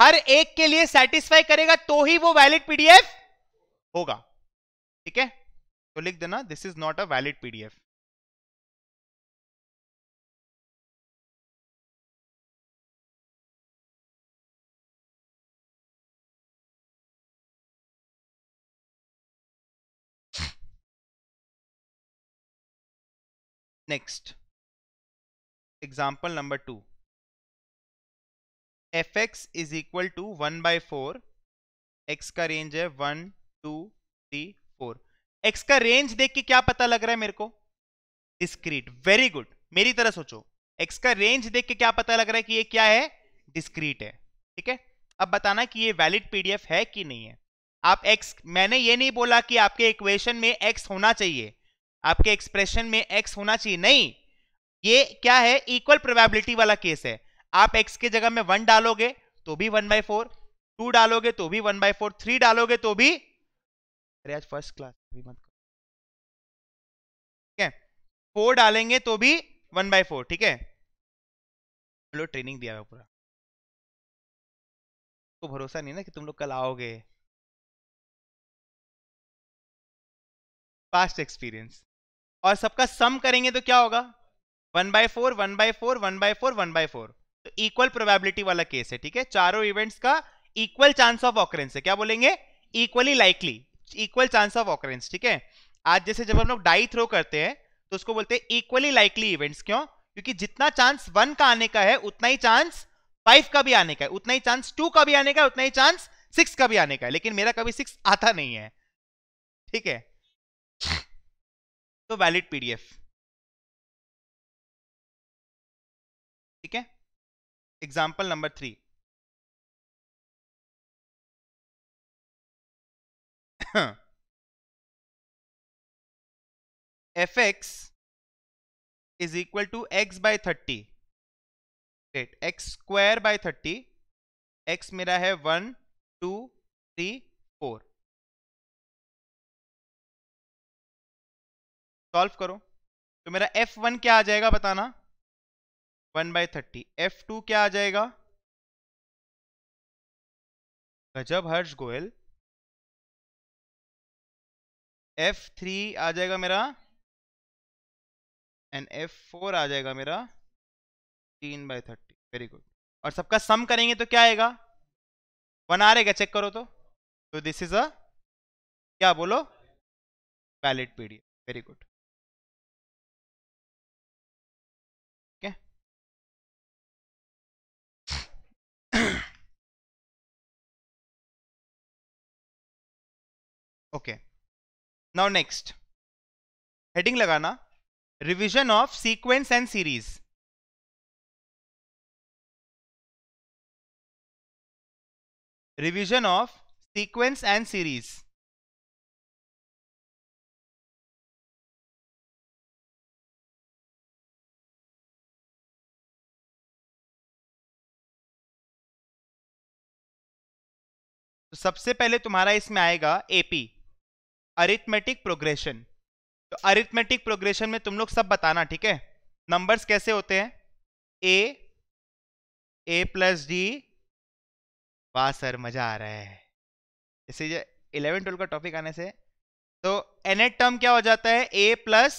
हर एक के लिए सेटिस्फाई करेगा तो ही वो वैलिड पीडीएफ होगा ठीक है तो लिख देना this is not a valid PDF next example number 2 fx is equal to 1 by 4 x का रेंज है 1 2 3 4 x का रेंज देख के क्या पता लग रहा है मेरे को डिस्क्रीट वेरी गुड मेरी तरह सोचो x का रेंज देख के क्या पता लग रहा है कि ये क्या है डिस्क्रीट है ठीक है अब बताना कि ये वैलिड पीडीएफ है कि नहीं है आप x मैंने ये नहीं बोला कि आपके इक्वेशन में x होना चाहिए आपके एक्सप्रेशन में एक्स होना चाहिए नहीं ये क्या है इक्वल प्रोबेबिलिटी वाला केस है आप एक्स के जगह में वन डालोगे तो भी वन बाय फोर टू डालोगे तो भी वन बाय फोर थ्री डालोगे तो भी अरे आज फर्स्ट क्लास भी मत ठीक है फोर डालेंगे तो भी वन बाय फोर ठीक है चलो ट्रेनिंग दिया हुआ पूरा तो भरोसा नहीं ना कि तुम लोग कल आओगे पास्ट एक्सपीरियंस और सबका सम करेंगे तो क्या होगा one by four one by four one by four one by four तो इक्वल प्रोबेबिलिटी वाला केस है ठीक है चारों इवेंट्स का इक्वल चांस ऑफ ऑकरेंस है क्या बोलेंगे equally likely equal chance of occurrence ठीक है आज जैसे जब हम लोग डाई थ्रो करते हैं तो उसको बोलते हैं इक्वली लाइकली इवेंट्स क्यों क्योंकि जितना चांस वन का आने का है उतना ही चांस फाइव का भी आने का है उतना ही चांस टू का भी आने का है उतना ही चांस सिक्स का भी आने का है लेकिन मेरा कभी सिक्स आता नहीं है ठीक है तो वैलिड पीडीएफ ठीक है example number three F x is equal to X by thirty great X square by thirty X मेरा है one two three four solve करो तो मेरा एफ वन क्या आ जाएगा बताना one by thirty F two क्या आ जाएगा गजब हर्ष गोयल एफ थ्री आ जाएगा मेरा एंड एफ फोर आ जाएगा मेरा तीन बाई थर्टी वेरी गुड और सबका सम करेंगे तो क्या आएगा वन आ रहेगा चेक करो तो तो दिस इज अ क्या बोलो valid PDF very good okay now next heading लगाना revision of sequence and series revision of sequence and series सबसे पहले तुम्हारा इसमें आएगा एपी अरिथमेटिक प्रोग्रेशन तो अरिथमेटिक प्रोग्रेशन में तुम लोग सब बताना ठीक है नंबर्स कैसे होते हैं ए ए प्लस डी वाह सर मजा आ रहा है जो इलेवन ट्वेल्व का टॉपिक आने से तो एन टर्म क्या हो जाता है A plus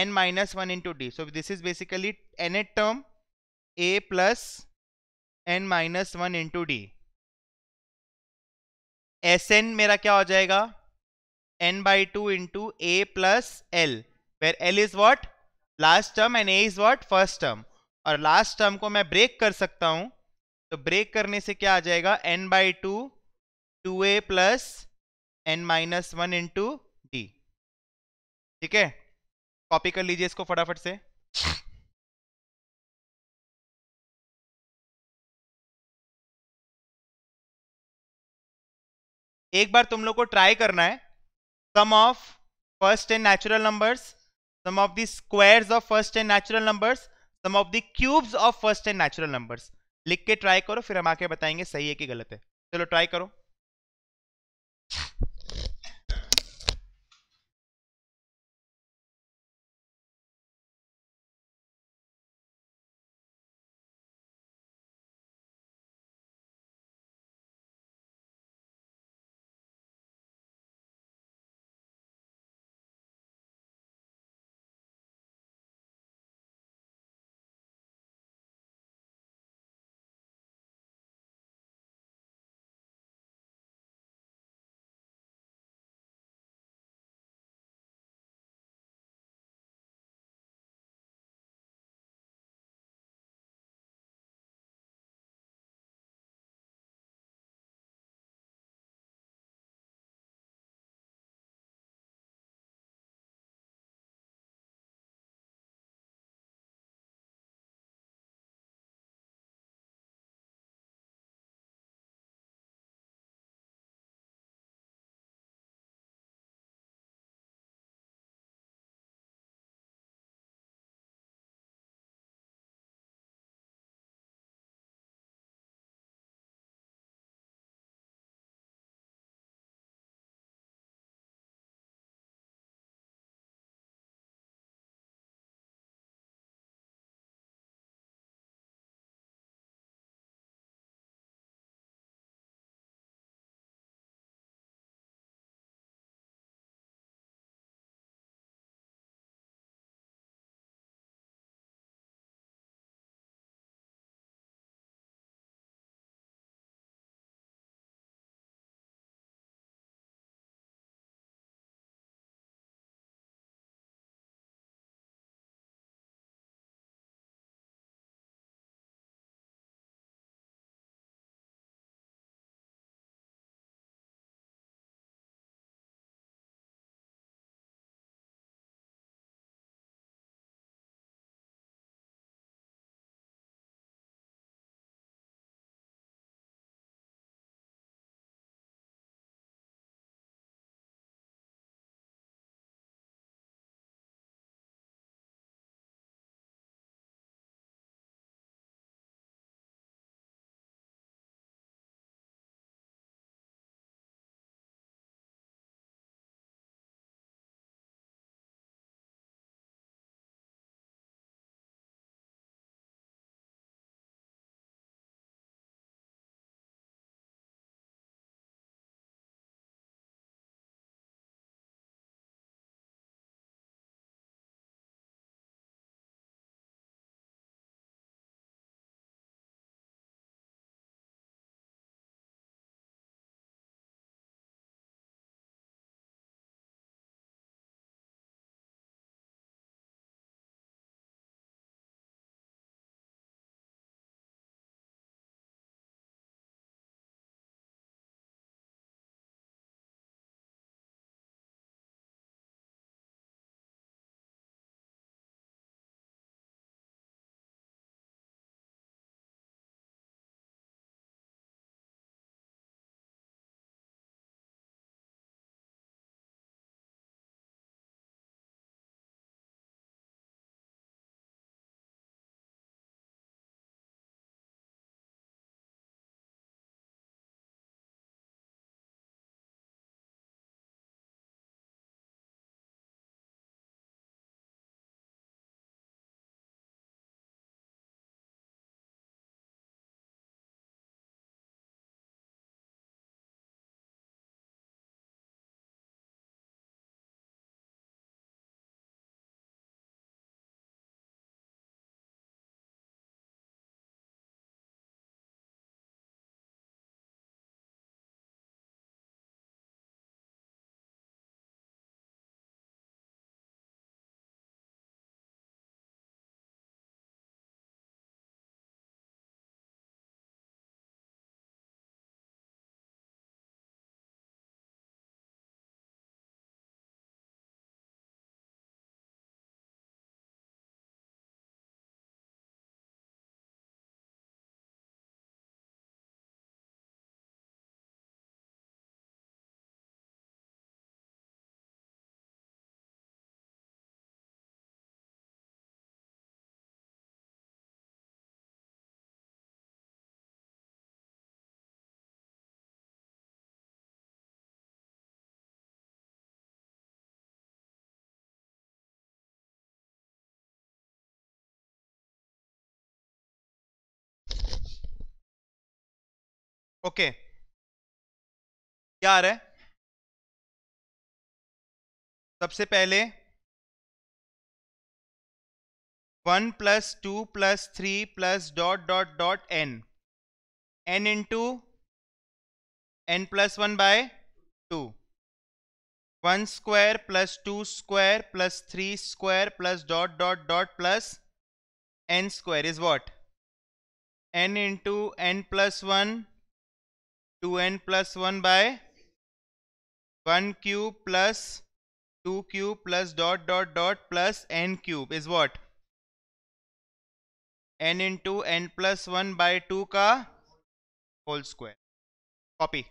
N minus one into D so this is basically N term A plus N minus one into D S N मेरा क्या हो जाएगा N by two into A plus L where L is what last term and A is what first term और last term को मैं break कर सकता हूं तो ब्रेक करने से क्या आ जाएगा N by two two A plus N minus one into D ठीक है कॉपी कर लीजिए इसको फटाफट से एक बार तुम लोग को ट्राई करना है sum of first N natural numbers sum of the squares of first N natural numbers sum of the cubes of first N natural numbers लिख के ट्राई करो फिर हम आके बताएंगे सही है कि गलत है चलो ट्राई करो ओके क्या आ रहा है सबसे पहले one plus two plus three plus dot dot dot N N into N plus one by two one square plus two square plus three square plus dot dot dot plus N square is what N into N plus one two N plus one by one cube plus two cube plus dot dot dot plus N cube is what N into N plus one by two का whole square copy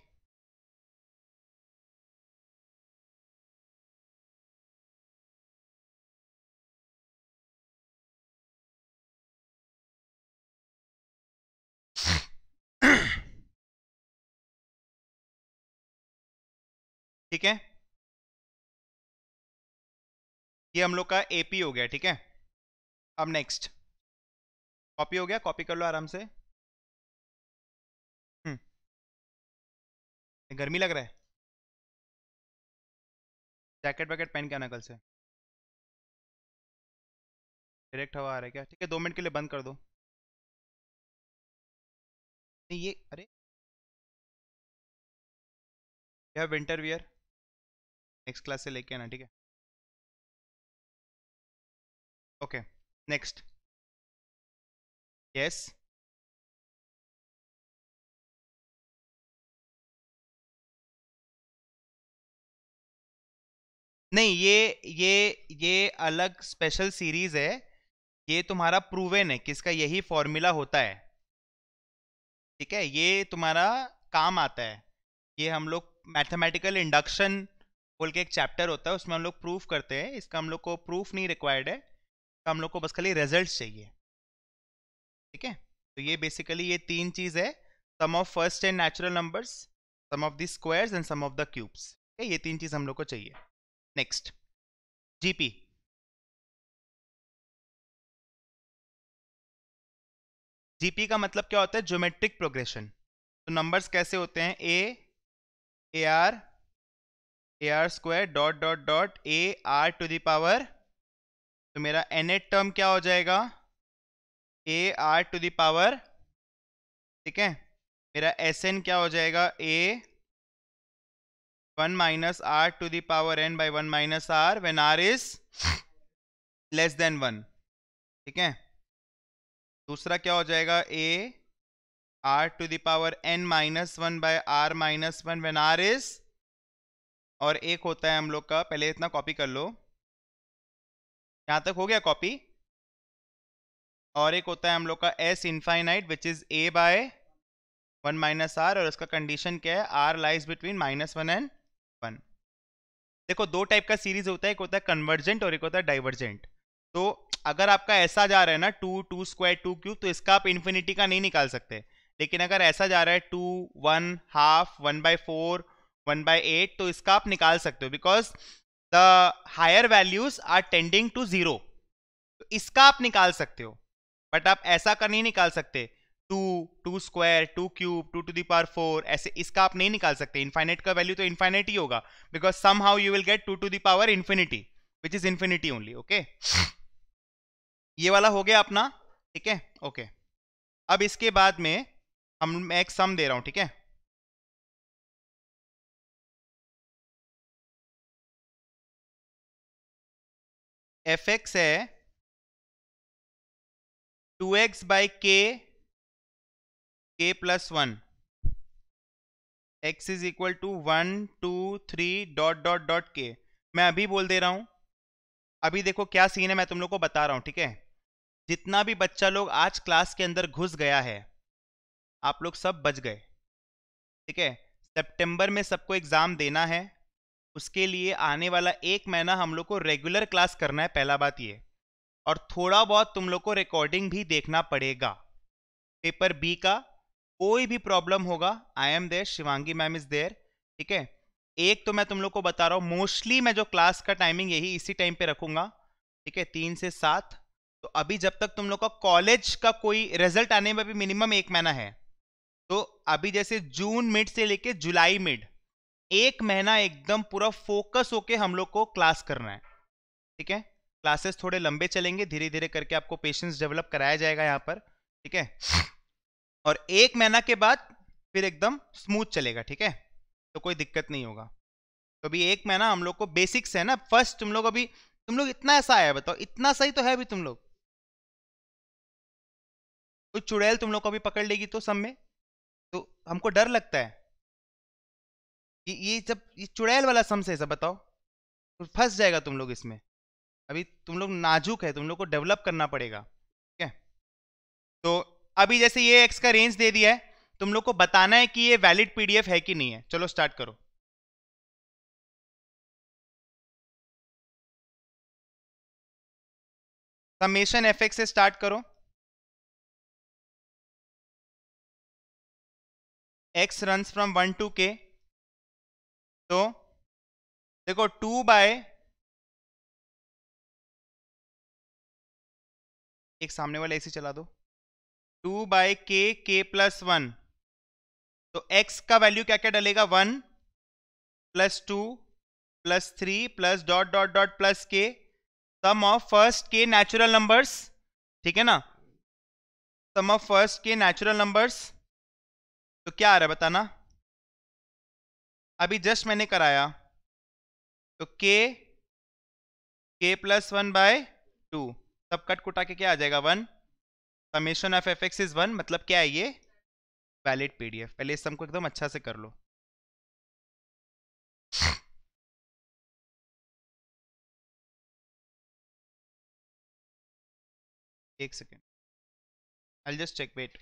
ठीक है ये हम लोग का AP हो गया ठीक है अब नेक्स्ट कॉपी हो गया कॉपी कर लो आराम से हम्म। गर्मी लग रहा है जैकेट वैकेट पहन के आना कल से डायरेक्ट हवा आ रहा है क्या ठीक है दो मिनट के लिए बंद कर दो ये अरे यह विंटर वियर नेक्स्ट क्लास से लेके आना ठीक है ओके नेक्स्ट यस नहीं ये ये ये अलग स्पेशल सीरीज है ये तुम्हारा प्रूवेन है किसका यही फॉर्मूला होता है ठीक है ये तुम्हारा काम आता है ये हम लोग मैथमेटिकल इंडक्शन बोल के एक चैप्टर होता है उसमें हम लोग प्रूफ करते हैं इसका हम लोग को प्रूफ नहीं रिक्वायर्ड है तो हम लोग को बस खाली रिजल्ट चाहिए ठीक है तो ये बेसिकली ये तीन चीज़ है sum of first N natural numbers sum of the squares and sum of the cubes ठीक है ये तीन चीज़ हम लोग को चाहिए नेक्स्ट जीपी जीपी का मतलब क्या होता है ज्योमेट्रिक प्रोग्रेशन तो नंबर्स कैसे होते हैं A A R A R square dot dot dot A R to the power तो मेरा एन एट टर्म क्या हो जाएगा ए आर टू दावर ठीक है मेरा एस एन क्या हो जाएगा A one minus R to the power N by one minus R when R is less than one ठीक है दूसरा क्या हो जाएगा A R to the power N minus one by R minus one when R is और एक होता है हम लोग का पहले इतना कॉपी कर लो यहाँ तक हो गया कॉपी और एक होता है हम लोग का S infinite which is A by one minus R और उसका कंडीशन क्या है R lies between minus one and one देखो दो टाइप का सीरीज होता है एक होता है कन्वर्जेंट और एक होता है डाइवर्जेंट तो अगर आपका ऐसा जा रहा है ना two two square two cube तो इसका आप इन्फिनिटी का नहीं निकाल सकते लेकिन अगर ऐसा जा रहा है two one half one by four one by eight तो इसका आप निकाल सकते हो because the higher values are tending to zero तो इसका आप निकाल सकते हो बट आप ऐसा कर नहीं निकाल सकते two two square two cube two to the power four ऐसे इसका आप नहीं निकाल सकते इन्फाइनेट का वैल्यू तो इन्फाइनेट ही होगा because somehow you will get two to the power infinity which is infinity only okay ये वाला हो गया अपना ठीक है ओके अब इसके बाद में हम मैं एक सम दे रहा हूँ ठीक है एफ एक्स है टू एक्स बाई के के plus one X is equal to one two three dot dot dot K मैं अभी बोल दे रहा हूं अभी देखो क्या सीन है मैं तुम लोग को बता रहा हूं ठीक है जितना भी बच्चा लोग आज क्लास के अंदर घुस गया है आप लोग सब बच गए ठीक है सितंबर में सबको एग्ज़ाम देना है उसके लिए आने वाला एक महीना हम लोग को रेगुलर क्लास करना है पहला बात ये और थोड़ा बहुत तुम लोग को रिकॉर्डिंग भी देखना पड़ेगा पेपर बी का कोई भी प्रॉब्लम होगा I am there Shivangi ma'am is there ठीक है एक तो मैं तुम लोग को बता रहा हूँ मोस्टली मैं जो क्लास का टाइमिंग यही इसी टाइम पे रखूंगा ठीक है तीन से सात तो अभी जब तक तुम लोग का कॉलेज का कोई रिजल्ट आने में भी मिनिमम एक महीना है तो अभी जैसे जून मिड से लेके जुलाई मिड एक महीना एकदम पूरा फोकस होके हम लोग को क्लास करना है ठीक है क्लासेस थोड़े लंबे चलेंगे धीरे धीरे करके आपको पेशेंस डेवलप कराया जाएगा यहाँ पर ठीक है और एक महीना के बाद फिर एकदम स्मूथ चलेगा ठीक है तो कोई दिक्कत नहीं होगा तो अभी एक महीना हम लोग को बेसिक्स है ना फर्स्ट तुम लोग अभी तुम लोग इतना ऐसा आया बताओ इतना सही तो है अभी तुम लोग कोई चुड़ैल तुम लोग को अभी पकड़ लेगी तो सब में तो हमको डर लगता है ये ये जब ये चुड़ैल वाला सम है सब बताओ तो फंस जाएगा तुम लोग इसमें अभी तुम लोग नाजुक है तुम लोग को डेवलप करना पड़ेगा ठीक है तो अभी जैसे ये एक्स का रेंज दे दिया है तुम लोग को बताना है कि ये वैलिड पीडीएफ है कि नहीं है चलो स्टार्ट करो समेशन एफ से स्टार्ट करो x run from one to k तो देखो टू बाय एक सामने वाला ऐसे चला दो टू बाय के के प्लस वन तो एक्स का वैल्यू क्या क्या डलेगा one plus two plus three plus dot dot dot plus k sum of first k natural numbers ठीक है ना sum of first k natural numbers तो क्या आ रहा है बताना अभी जस्ट मैंने कराया तो के के प्लस वन बाय टू सब कट कुटा के क्या आ जाएगा one summation of F x is one मतलब क्या है ये वैलिड पीडीएफ पहले इस सम को एकदम अच्छा से कर लो एक second I just check wait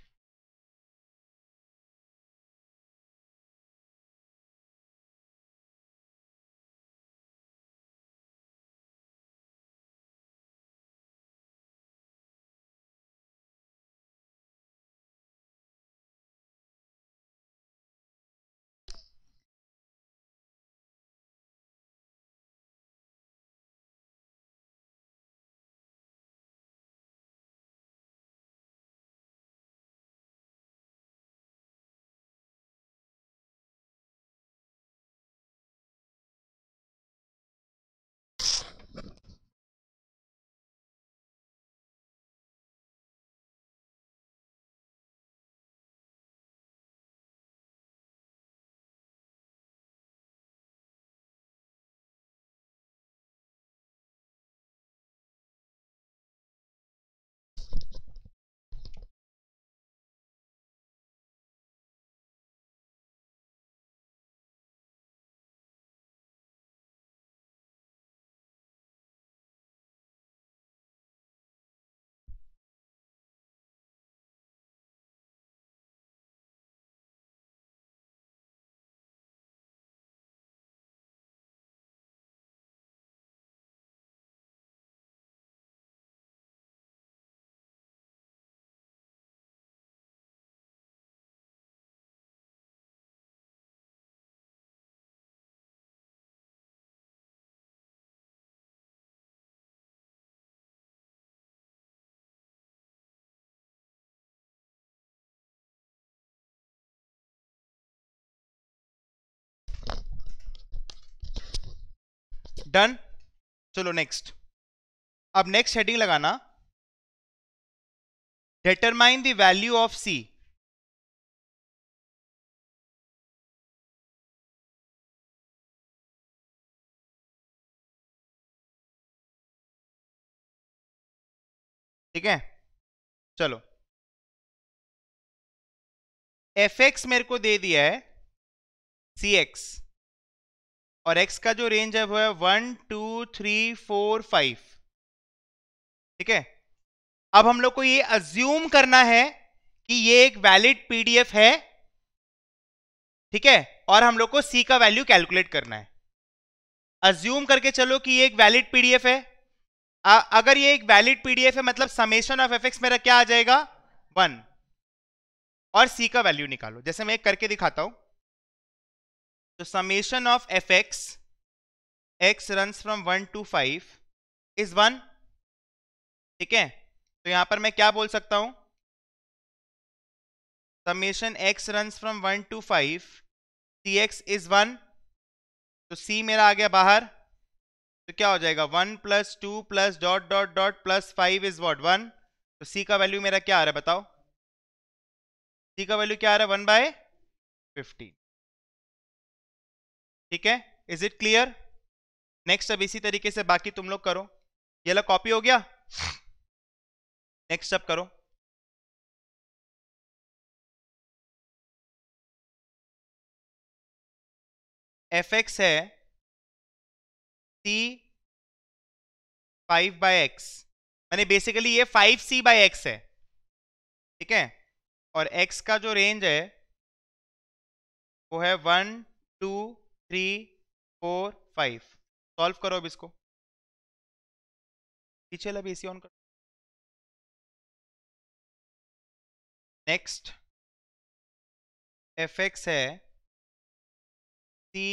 done चलो नेक्स्ट अब नेक्स्ट हेडिंग लगाना determine the value of c ठीक है चलो एफ एक्स मेरे को दे दिया है सी एक्स और x का जो रेंज है वो है one two three four five ठीक है अब हम लोग को ये अज्यूम करना है कि ये एक वैलिड पीडीएफ है ठीक है और हम लोग को c का वैल्यू कैलकुलेट करना है अज्यूम करके चलो कि ये एक वैलिड पीडीएफ है आ, अगर ये एक वैलिड पीडीएफ है मतलब समेशन ऑफ एफ मेरा क्या आ जाएगा वन और c का वैल्यू निकालो जैसे मैं एक करके दिखाता हूं तो summation of F x x run from one to five is one ठीक है तो यहां पर मैं क्या बोल सकता हूं summation x run from one to five c x is one तो सी मेरा आ गया बाहर तो क्या हो जाएगा one plus two plus dot dot dot plus five is what one तो सी का वैल्यू मेरा क्या आ रहा है बताओ सी का वैल्यू क्या आ रहा है वन बाय फिफ्टीन ठीक है इज इट क्लियर नेक्स्ट अब इसी तरीके से बाकी तुम लोग करो ये लग कॉपी हो गया नेक्स्ट अब करो एफ एक्स है सी फाइव बाय एक्स मैंने बेसिकली ये फाइव सी बाय एक्स है ठीक है और एक्स का जो रेंज है वो है one two three four five solve करो अब इसको पीछे अब एसी ऑन कर नेक्स्ट एफ एक्स है c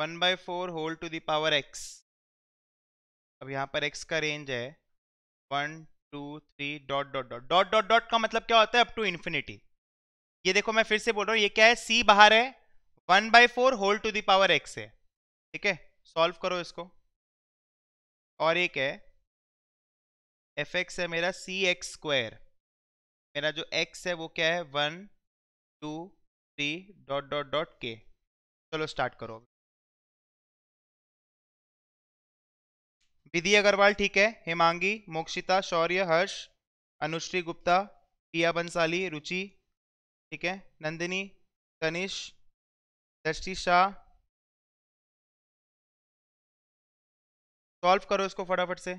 one by four whole to the power x अब यहां पर एक्स का रेंज है one two three dot dot dot dot dot dot का मतलब क्या होता है अप टू इन्फिनिटी ये देखो मैं फिर से बोल रहा हूँ ये क्या है सी बाहर है one by four whole to the power x है ठीक है सॉल्व करो इसको और एक है एफ एक्स है मेरा सी एक्स स्क्वायर मेरा जो एक्स है वो क्या है one two three dot dot dot के चलो स्टार्ट करो विधि अग्रवाल ठीक है हिमांगी मोक्षिता शौर्य हर्ष अनुश्री गुप्ता पिया बंसाली रुचि ठीक है नंदिनी तनिष दृष्टि शाह सॉल्व करो इसको फटाफट से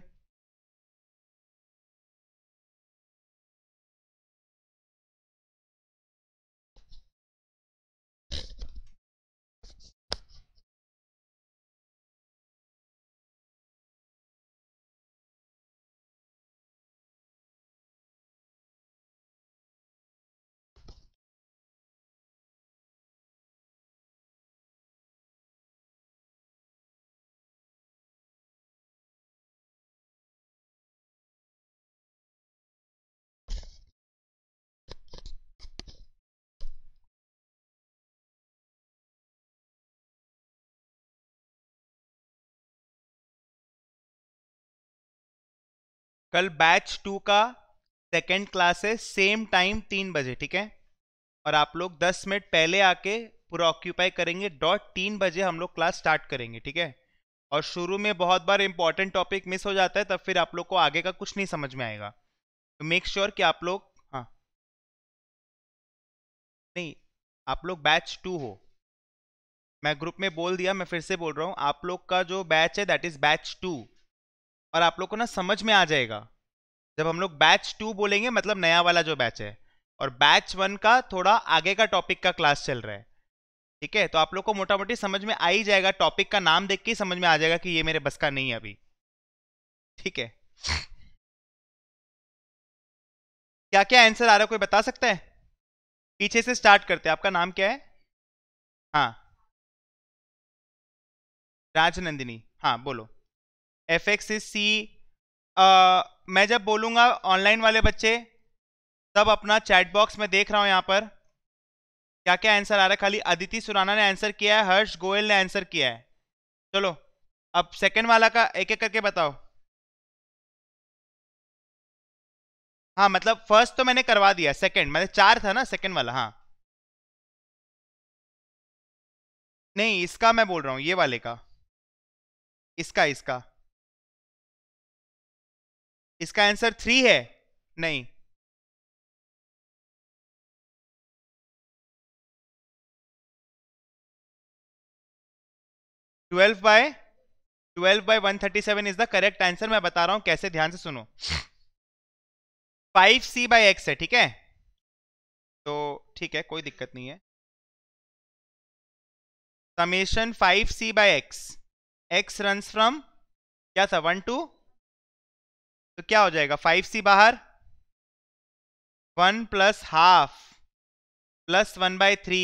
कल बैच टू का सेकेंड क्लास है सेम टाइम तीन बजे ठीक है और आप लोग दस मिनट पहले आके पूरा ऑक्यूपाई करेंगे डॉट तीन बजे हम लोग क्लास स्टार्ट करेंगे ठीक है और शुरू में बहुत बार इंपॉर्टेंट टॉपिक मिस हो जाता है तब फिर आप लोग को आगे का कुछ नहीं समझ में आएगा तो मेक श्योर sure कि आप लोग हाँ नहीं आप लोग बैच टू हो मैं ग्रुप में बोल दिया मैं फिर से बोल रहा हूँ आप लोग का जो बैच है दैट इज बैच टू और आप लोग को ना समझ में आ जाएगा जब हम लोग बैच टू बोलेंगे मतलब नया वाला जो बैच है और बैच वन का थोड़ा आगे का टॉपिक का क्लास चल रहा है ठीक है तो आप लोग को मोटा मोटी समझ में आ ही जाएगा टॉपिक का नाम देख के समझ में आ जाएगा कि ये मेरे बस का नहीं है अभी ठीक है क्या क्या आंसर आ रहा है कोई बता सकता है पीछे से स्टार्ट करते हैं आपका नाम क्या है हाँ राजनंदिनी हाँ बोलो एफ एक्स इज सी मैं जब बोलूँगा ऑनलाइन वाले बच्चे तब अपना चैट बॉक्स में देख रहा हूँ यहाँ पर क्या क्या आंसर आ रहा है खाली अदिति सुराना ने आंसर किया है हर्ष गोयल ने आंसर किया है चलो अब सेकेंड वाला का एक एक करके बताओ हाँ मतलब फर्स्ट तो मैंने करवा दिया सेकेंड मतलब चार था ना सेकेंड वाला हाँ नहीं इसका मैं बोल रहा हूँ ये वाले का इसका इसका इसका आंसर थ्री है नहीं twelve by twelve by one thirty seven is the correct answer मैं बता रहा हूं कैसे ध्यान से सुनो फाइव सी बाय एक्स है ठीक है तो ठीक है कोई दिक्कत नहीं है summation five c by x x run from क्या था वन टू तो क्या हो जाएगा फाइव सी बाहर one plus half plus one by three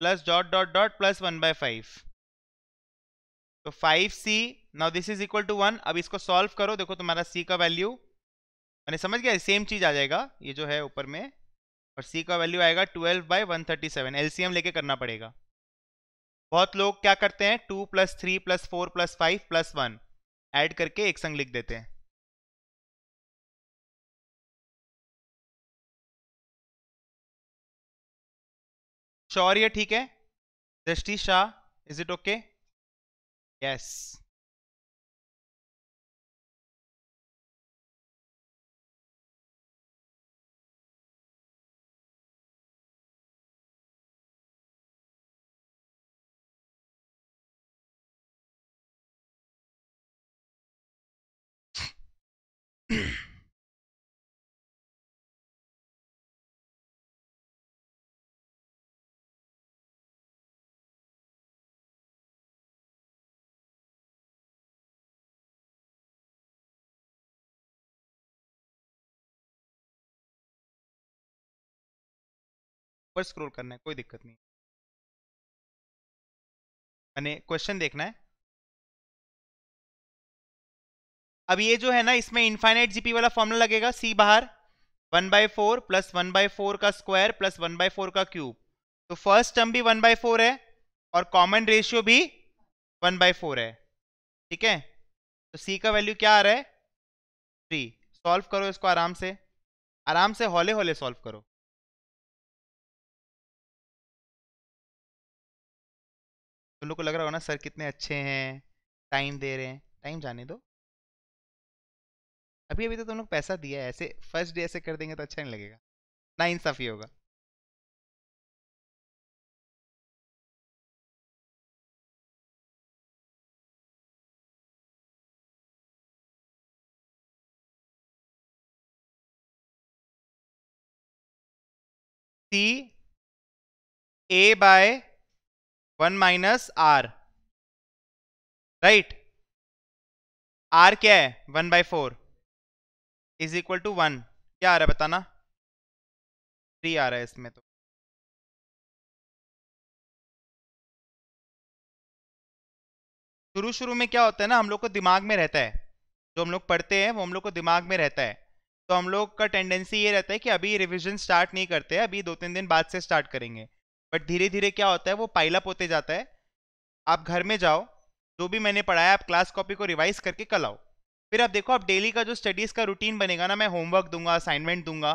plus dot dot dot plus one by five तो five c now this is equal to one अब इसको सॉल्व करो देखो तुम्हारा सी का वैल्यू मैंने समझ गया सेम चीज आ जाएगा ये जो है ऊपर में और सी का वैल्यू आएगा twelve by one thirty seven L C M लेके करना पड़ेगा बहुत लोग क्या करते हैं two plus three plus four plus five plus one add करके एक संग लिख देते हैं शौर्य ठीक है Drishti Shah is it okay yes Yeah. ऊपर स्क्रोल करना है कोई दिक्कत नहीं मैंने क्वेश्चन देखना है अब ये जो है ना इसमें इनफाइनाइट जीपी वाला फॉर्मूला लगेगा सी बाहर one by four plus one by four का square plus one by four का क्यूब तो फर्स्ट टर्म भी वन बाय फोर है और कॉमन रेशियो भी वन बाय फोर है ठीक है तो सी का वैल्यू क्या आ रहा है थ्री सॉल्व करो इसको आराम से आराम से हौले हौले सॉल्व करो तुम लोग को लग रहा होगा ना सर कितने अच्छे हैं टाइम दे रहे हैं टाइम जाने दो अभी अभी तो तुम लोग पैसा दिया है ऐसे फर्स्ट डे ऐसे कर देंगे तो अच्छा नहीं लगेगा ना इंसाफी होगा c a by one minus r right r क्या है one by four is equal to one क्या आ रहा है बताना थ्री आ रहा है इसमें तो शुरू शुरू में क्या होता है ना हम लोग को दिमाग में रहता है जो हम लोग पढ़ते हैं वो हम लोग को दिमाग में रहता है तो हम लोग का टेंडेंसी ये रहता है कि अभी रिविजन स्टार्ट नहीं करते अभी दो तीन दिन बाद से स्टार्ट करेंगे बट धीरे धीरे क्या होता है वो पाइलअप होते जाता है आप घर में जाओ जो भी मैंने पढ़ाया आप क्लास कॉपी को रिवाइज करके कल आओ फिर आप देखो आप डेली का जो स्टडीज़ का रूटीन बनेगा ना मैं होमवर्क दूंगा असाइनमेंट दूंगा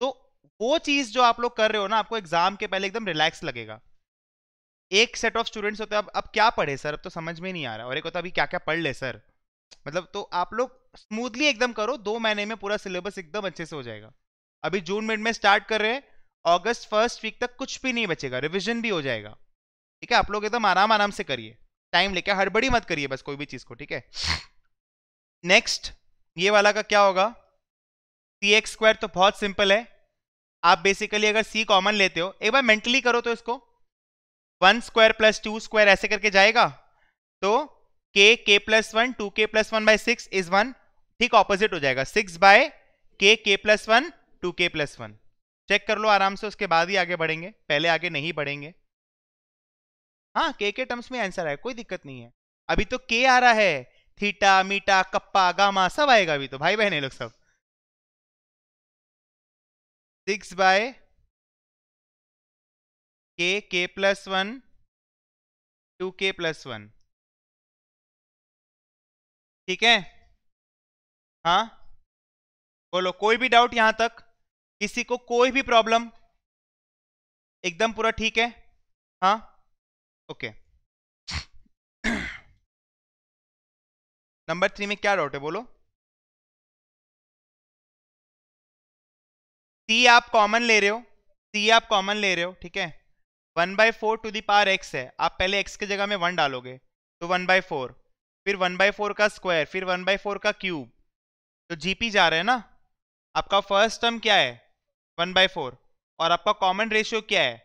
तो वो चीज़ जो आप लोग कर रहे हो ना आपको एग्जाम के पहले एकदम रिलैक्स लगेगा एक सेट ऑफ स्टूडेंट्स होते हैं अब अब क्या पढ़े सर अब तो समझ में नहीं आ रहा और एक होता अभी क्या क्या पढ़ ले सर मतलब तो आप लोग स्मूथली एकदम करो दो महीने में पूरा सिलेबस एकदम अच्छे से हो जाएगा अभी जून मिड में स्टार्ट कर रहे हैं अगस्त फर्स्ट वीक तक कुछ भी नहीं बचेगा रिविजन भी हो जाएगा ठीक है आप लोग एकदम आराम आराम से करिए टाइम लेके हड़बड़ी मत करिए बस कोई भी चीज़ को ठीक है नेक्स्ट ये वाला का क्या होगा सी एक्स स्क्वायर तो बहुत सिंपल है आप बेसिकली अगर सी कॉमन लेते हो एक बार मेंटली करो तो इसको one square plus two square ऐसे करके जाएगा तो के के plus one to k plus one by six is one ठीक ऑपोजिट हो जाएगा सिक्स बाय के के plus one to k plus one check कर लो आराम से उसके बाद ही आगे बढ़ेंगे पहले आगे नहीं बढ़ेंगे हाँ के के टर्म्स में आंसर आया कोई दिक्कत नहीं है अभी तो के आ रहा है थीटा मीटा कप्पा गामा सब आएगा अभी तो भाई बहने लोग सब सिक्स बाय के के plus one to k plus one ठीक है हाँ बोलो कोई भी डाउट यहां तक किसी को कोई भी प्रॉब्लम एकदम पूरा ठीक है हाँ ओके नंबर थ्री में क्या डाउट है बोलो सी आप कॉमन ले रहे हो सी आप कॉमन ले रहे हो ठीक है one by four to power x है आप पहले एक्स की जगह में वन डालोगे तो वन बाई फोर फिर वन बाई फोर का स्क्वायर फिर वन बाई फोर का क्यूब तो जीपी जा रहा है ना आपका फर्स्ट टर्म क्या है वन बाय फोर और आपका कॉमन रेशियो क्या है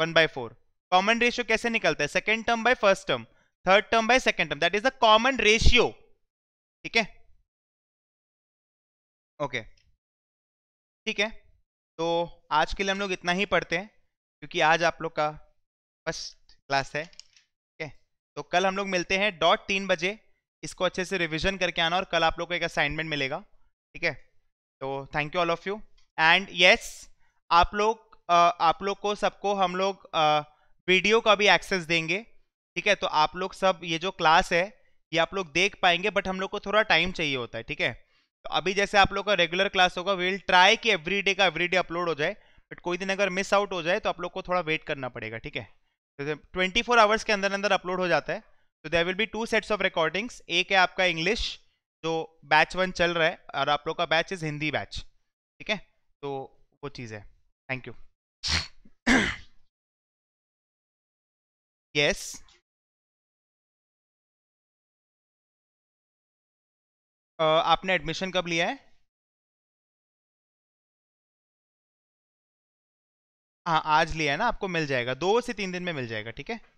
one by four common ratio कैसे निकलता है second term by first term third term by second term that is the common ratio ठीक है ओके ठीक है तो आज के लिए हम लोग इतना ही पढ़ते हैं क्योंकि आज आप लोग का फर्स्ट क्लास है ठीक है तो कल हम लोग मिलते हैं डॉट तीन बजे इसको अच्छे से रिवीजन करके आना और कल आप लोग को एक असाइनमेंट मिलेगा ठीक है तो thank you all of you and yes आप लोग आप लोग को सबको हम लोग वीडियो का भी एक्सेस देंगे ठीक है तो आप लोग सब ये जो क्लास है ये आप लोग देख पाएंगे बट हम लोग को थोड़ा टाइम चाहिए होता है ठीक है तो अभी जैसे आप लोग का रेगुलर क्लास होगा वी विल ट्राई कि एवरी डे का एवरी डे अपलोड हो जाए बट कोई दिन अगर मिस आउट हो जाए तो आप लोग को थोड़ा वेट करना पड़ेगा ठीक है जैसे ट्वेंटी फोर आवर्स के अंदर अंदर अपलोड हो जाता है तो there will be two sets of recordings एक है आपका इंग्लिश जो बैच वन चल रहा है और आप लोग का बैच इज हिंदी बैच ठीक है तो वो चीज़ है thank you yes uh, आपने एडमिशन कब लिया है हाँ आज लिया है ना आपको मिल जाएगा दो से तीन दिन में मिल जाएगा ठीक है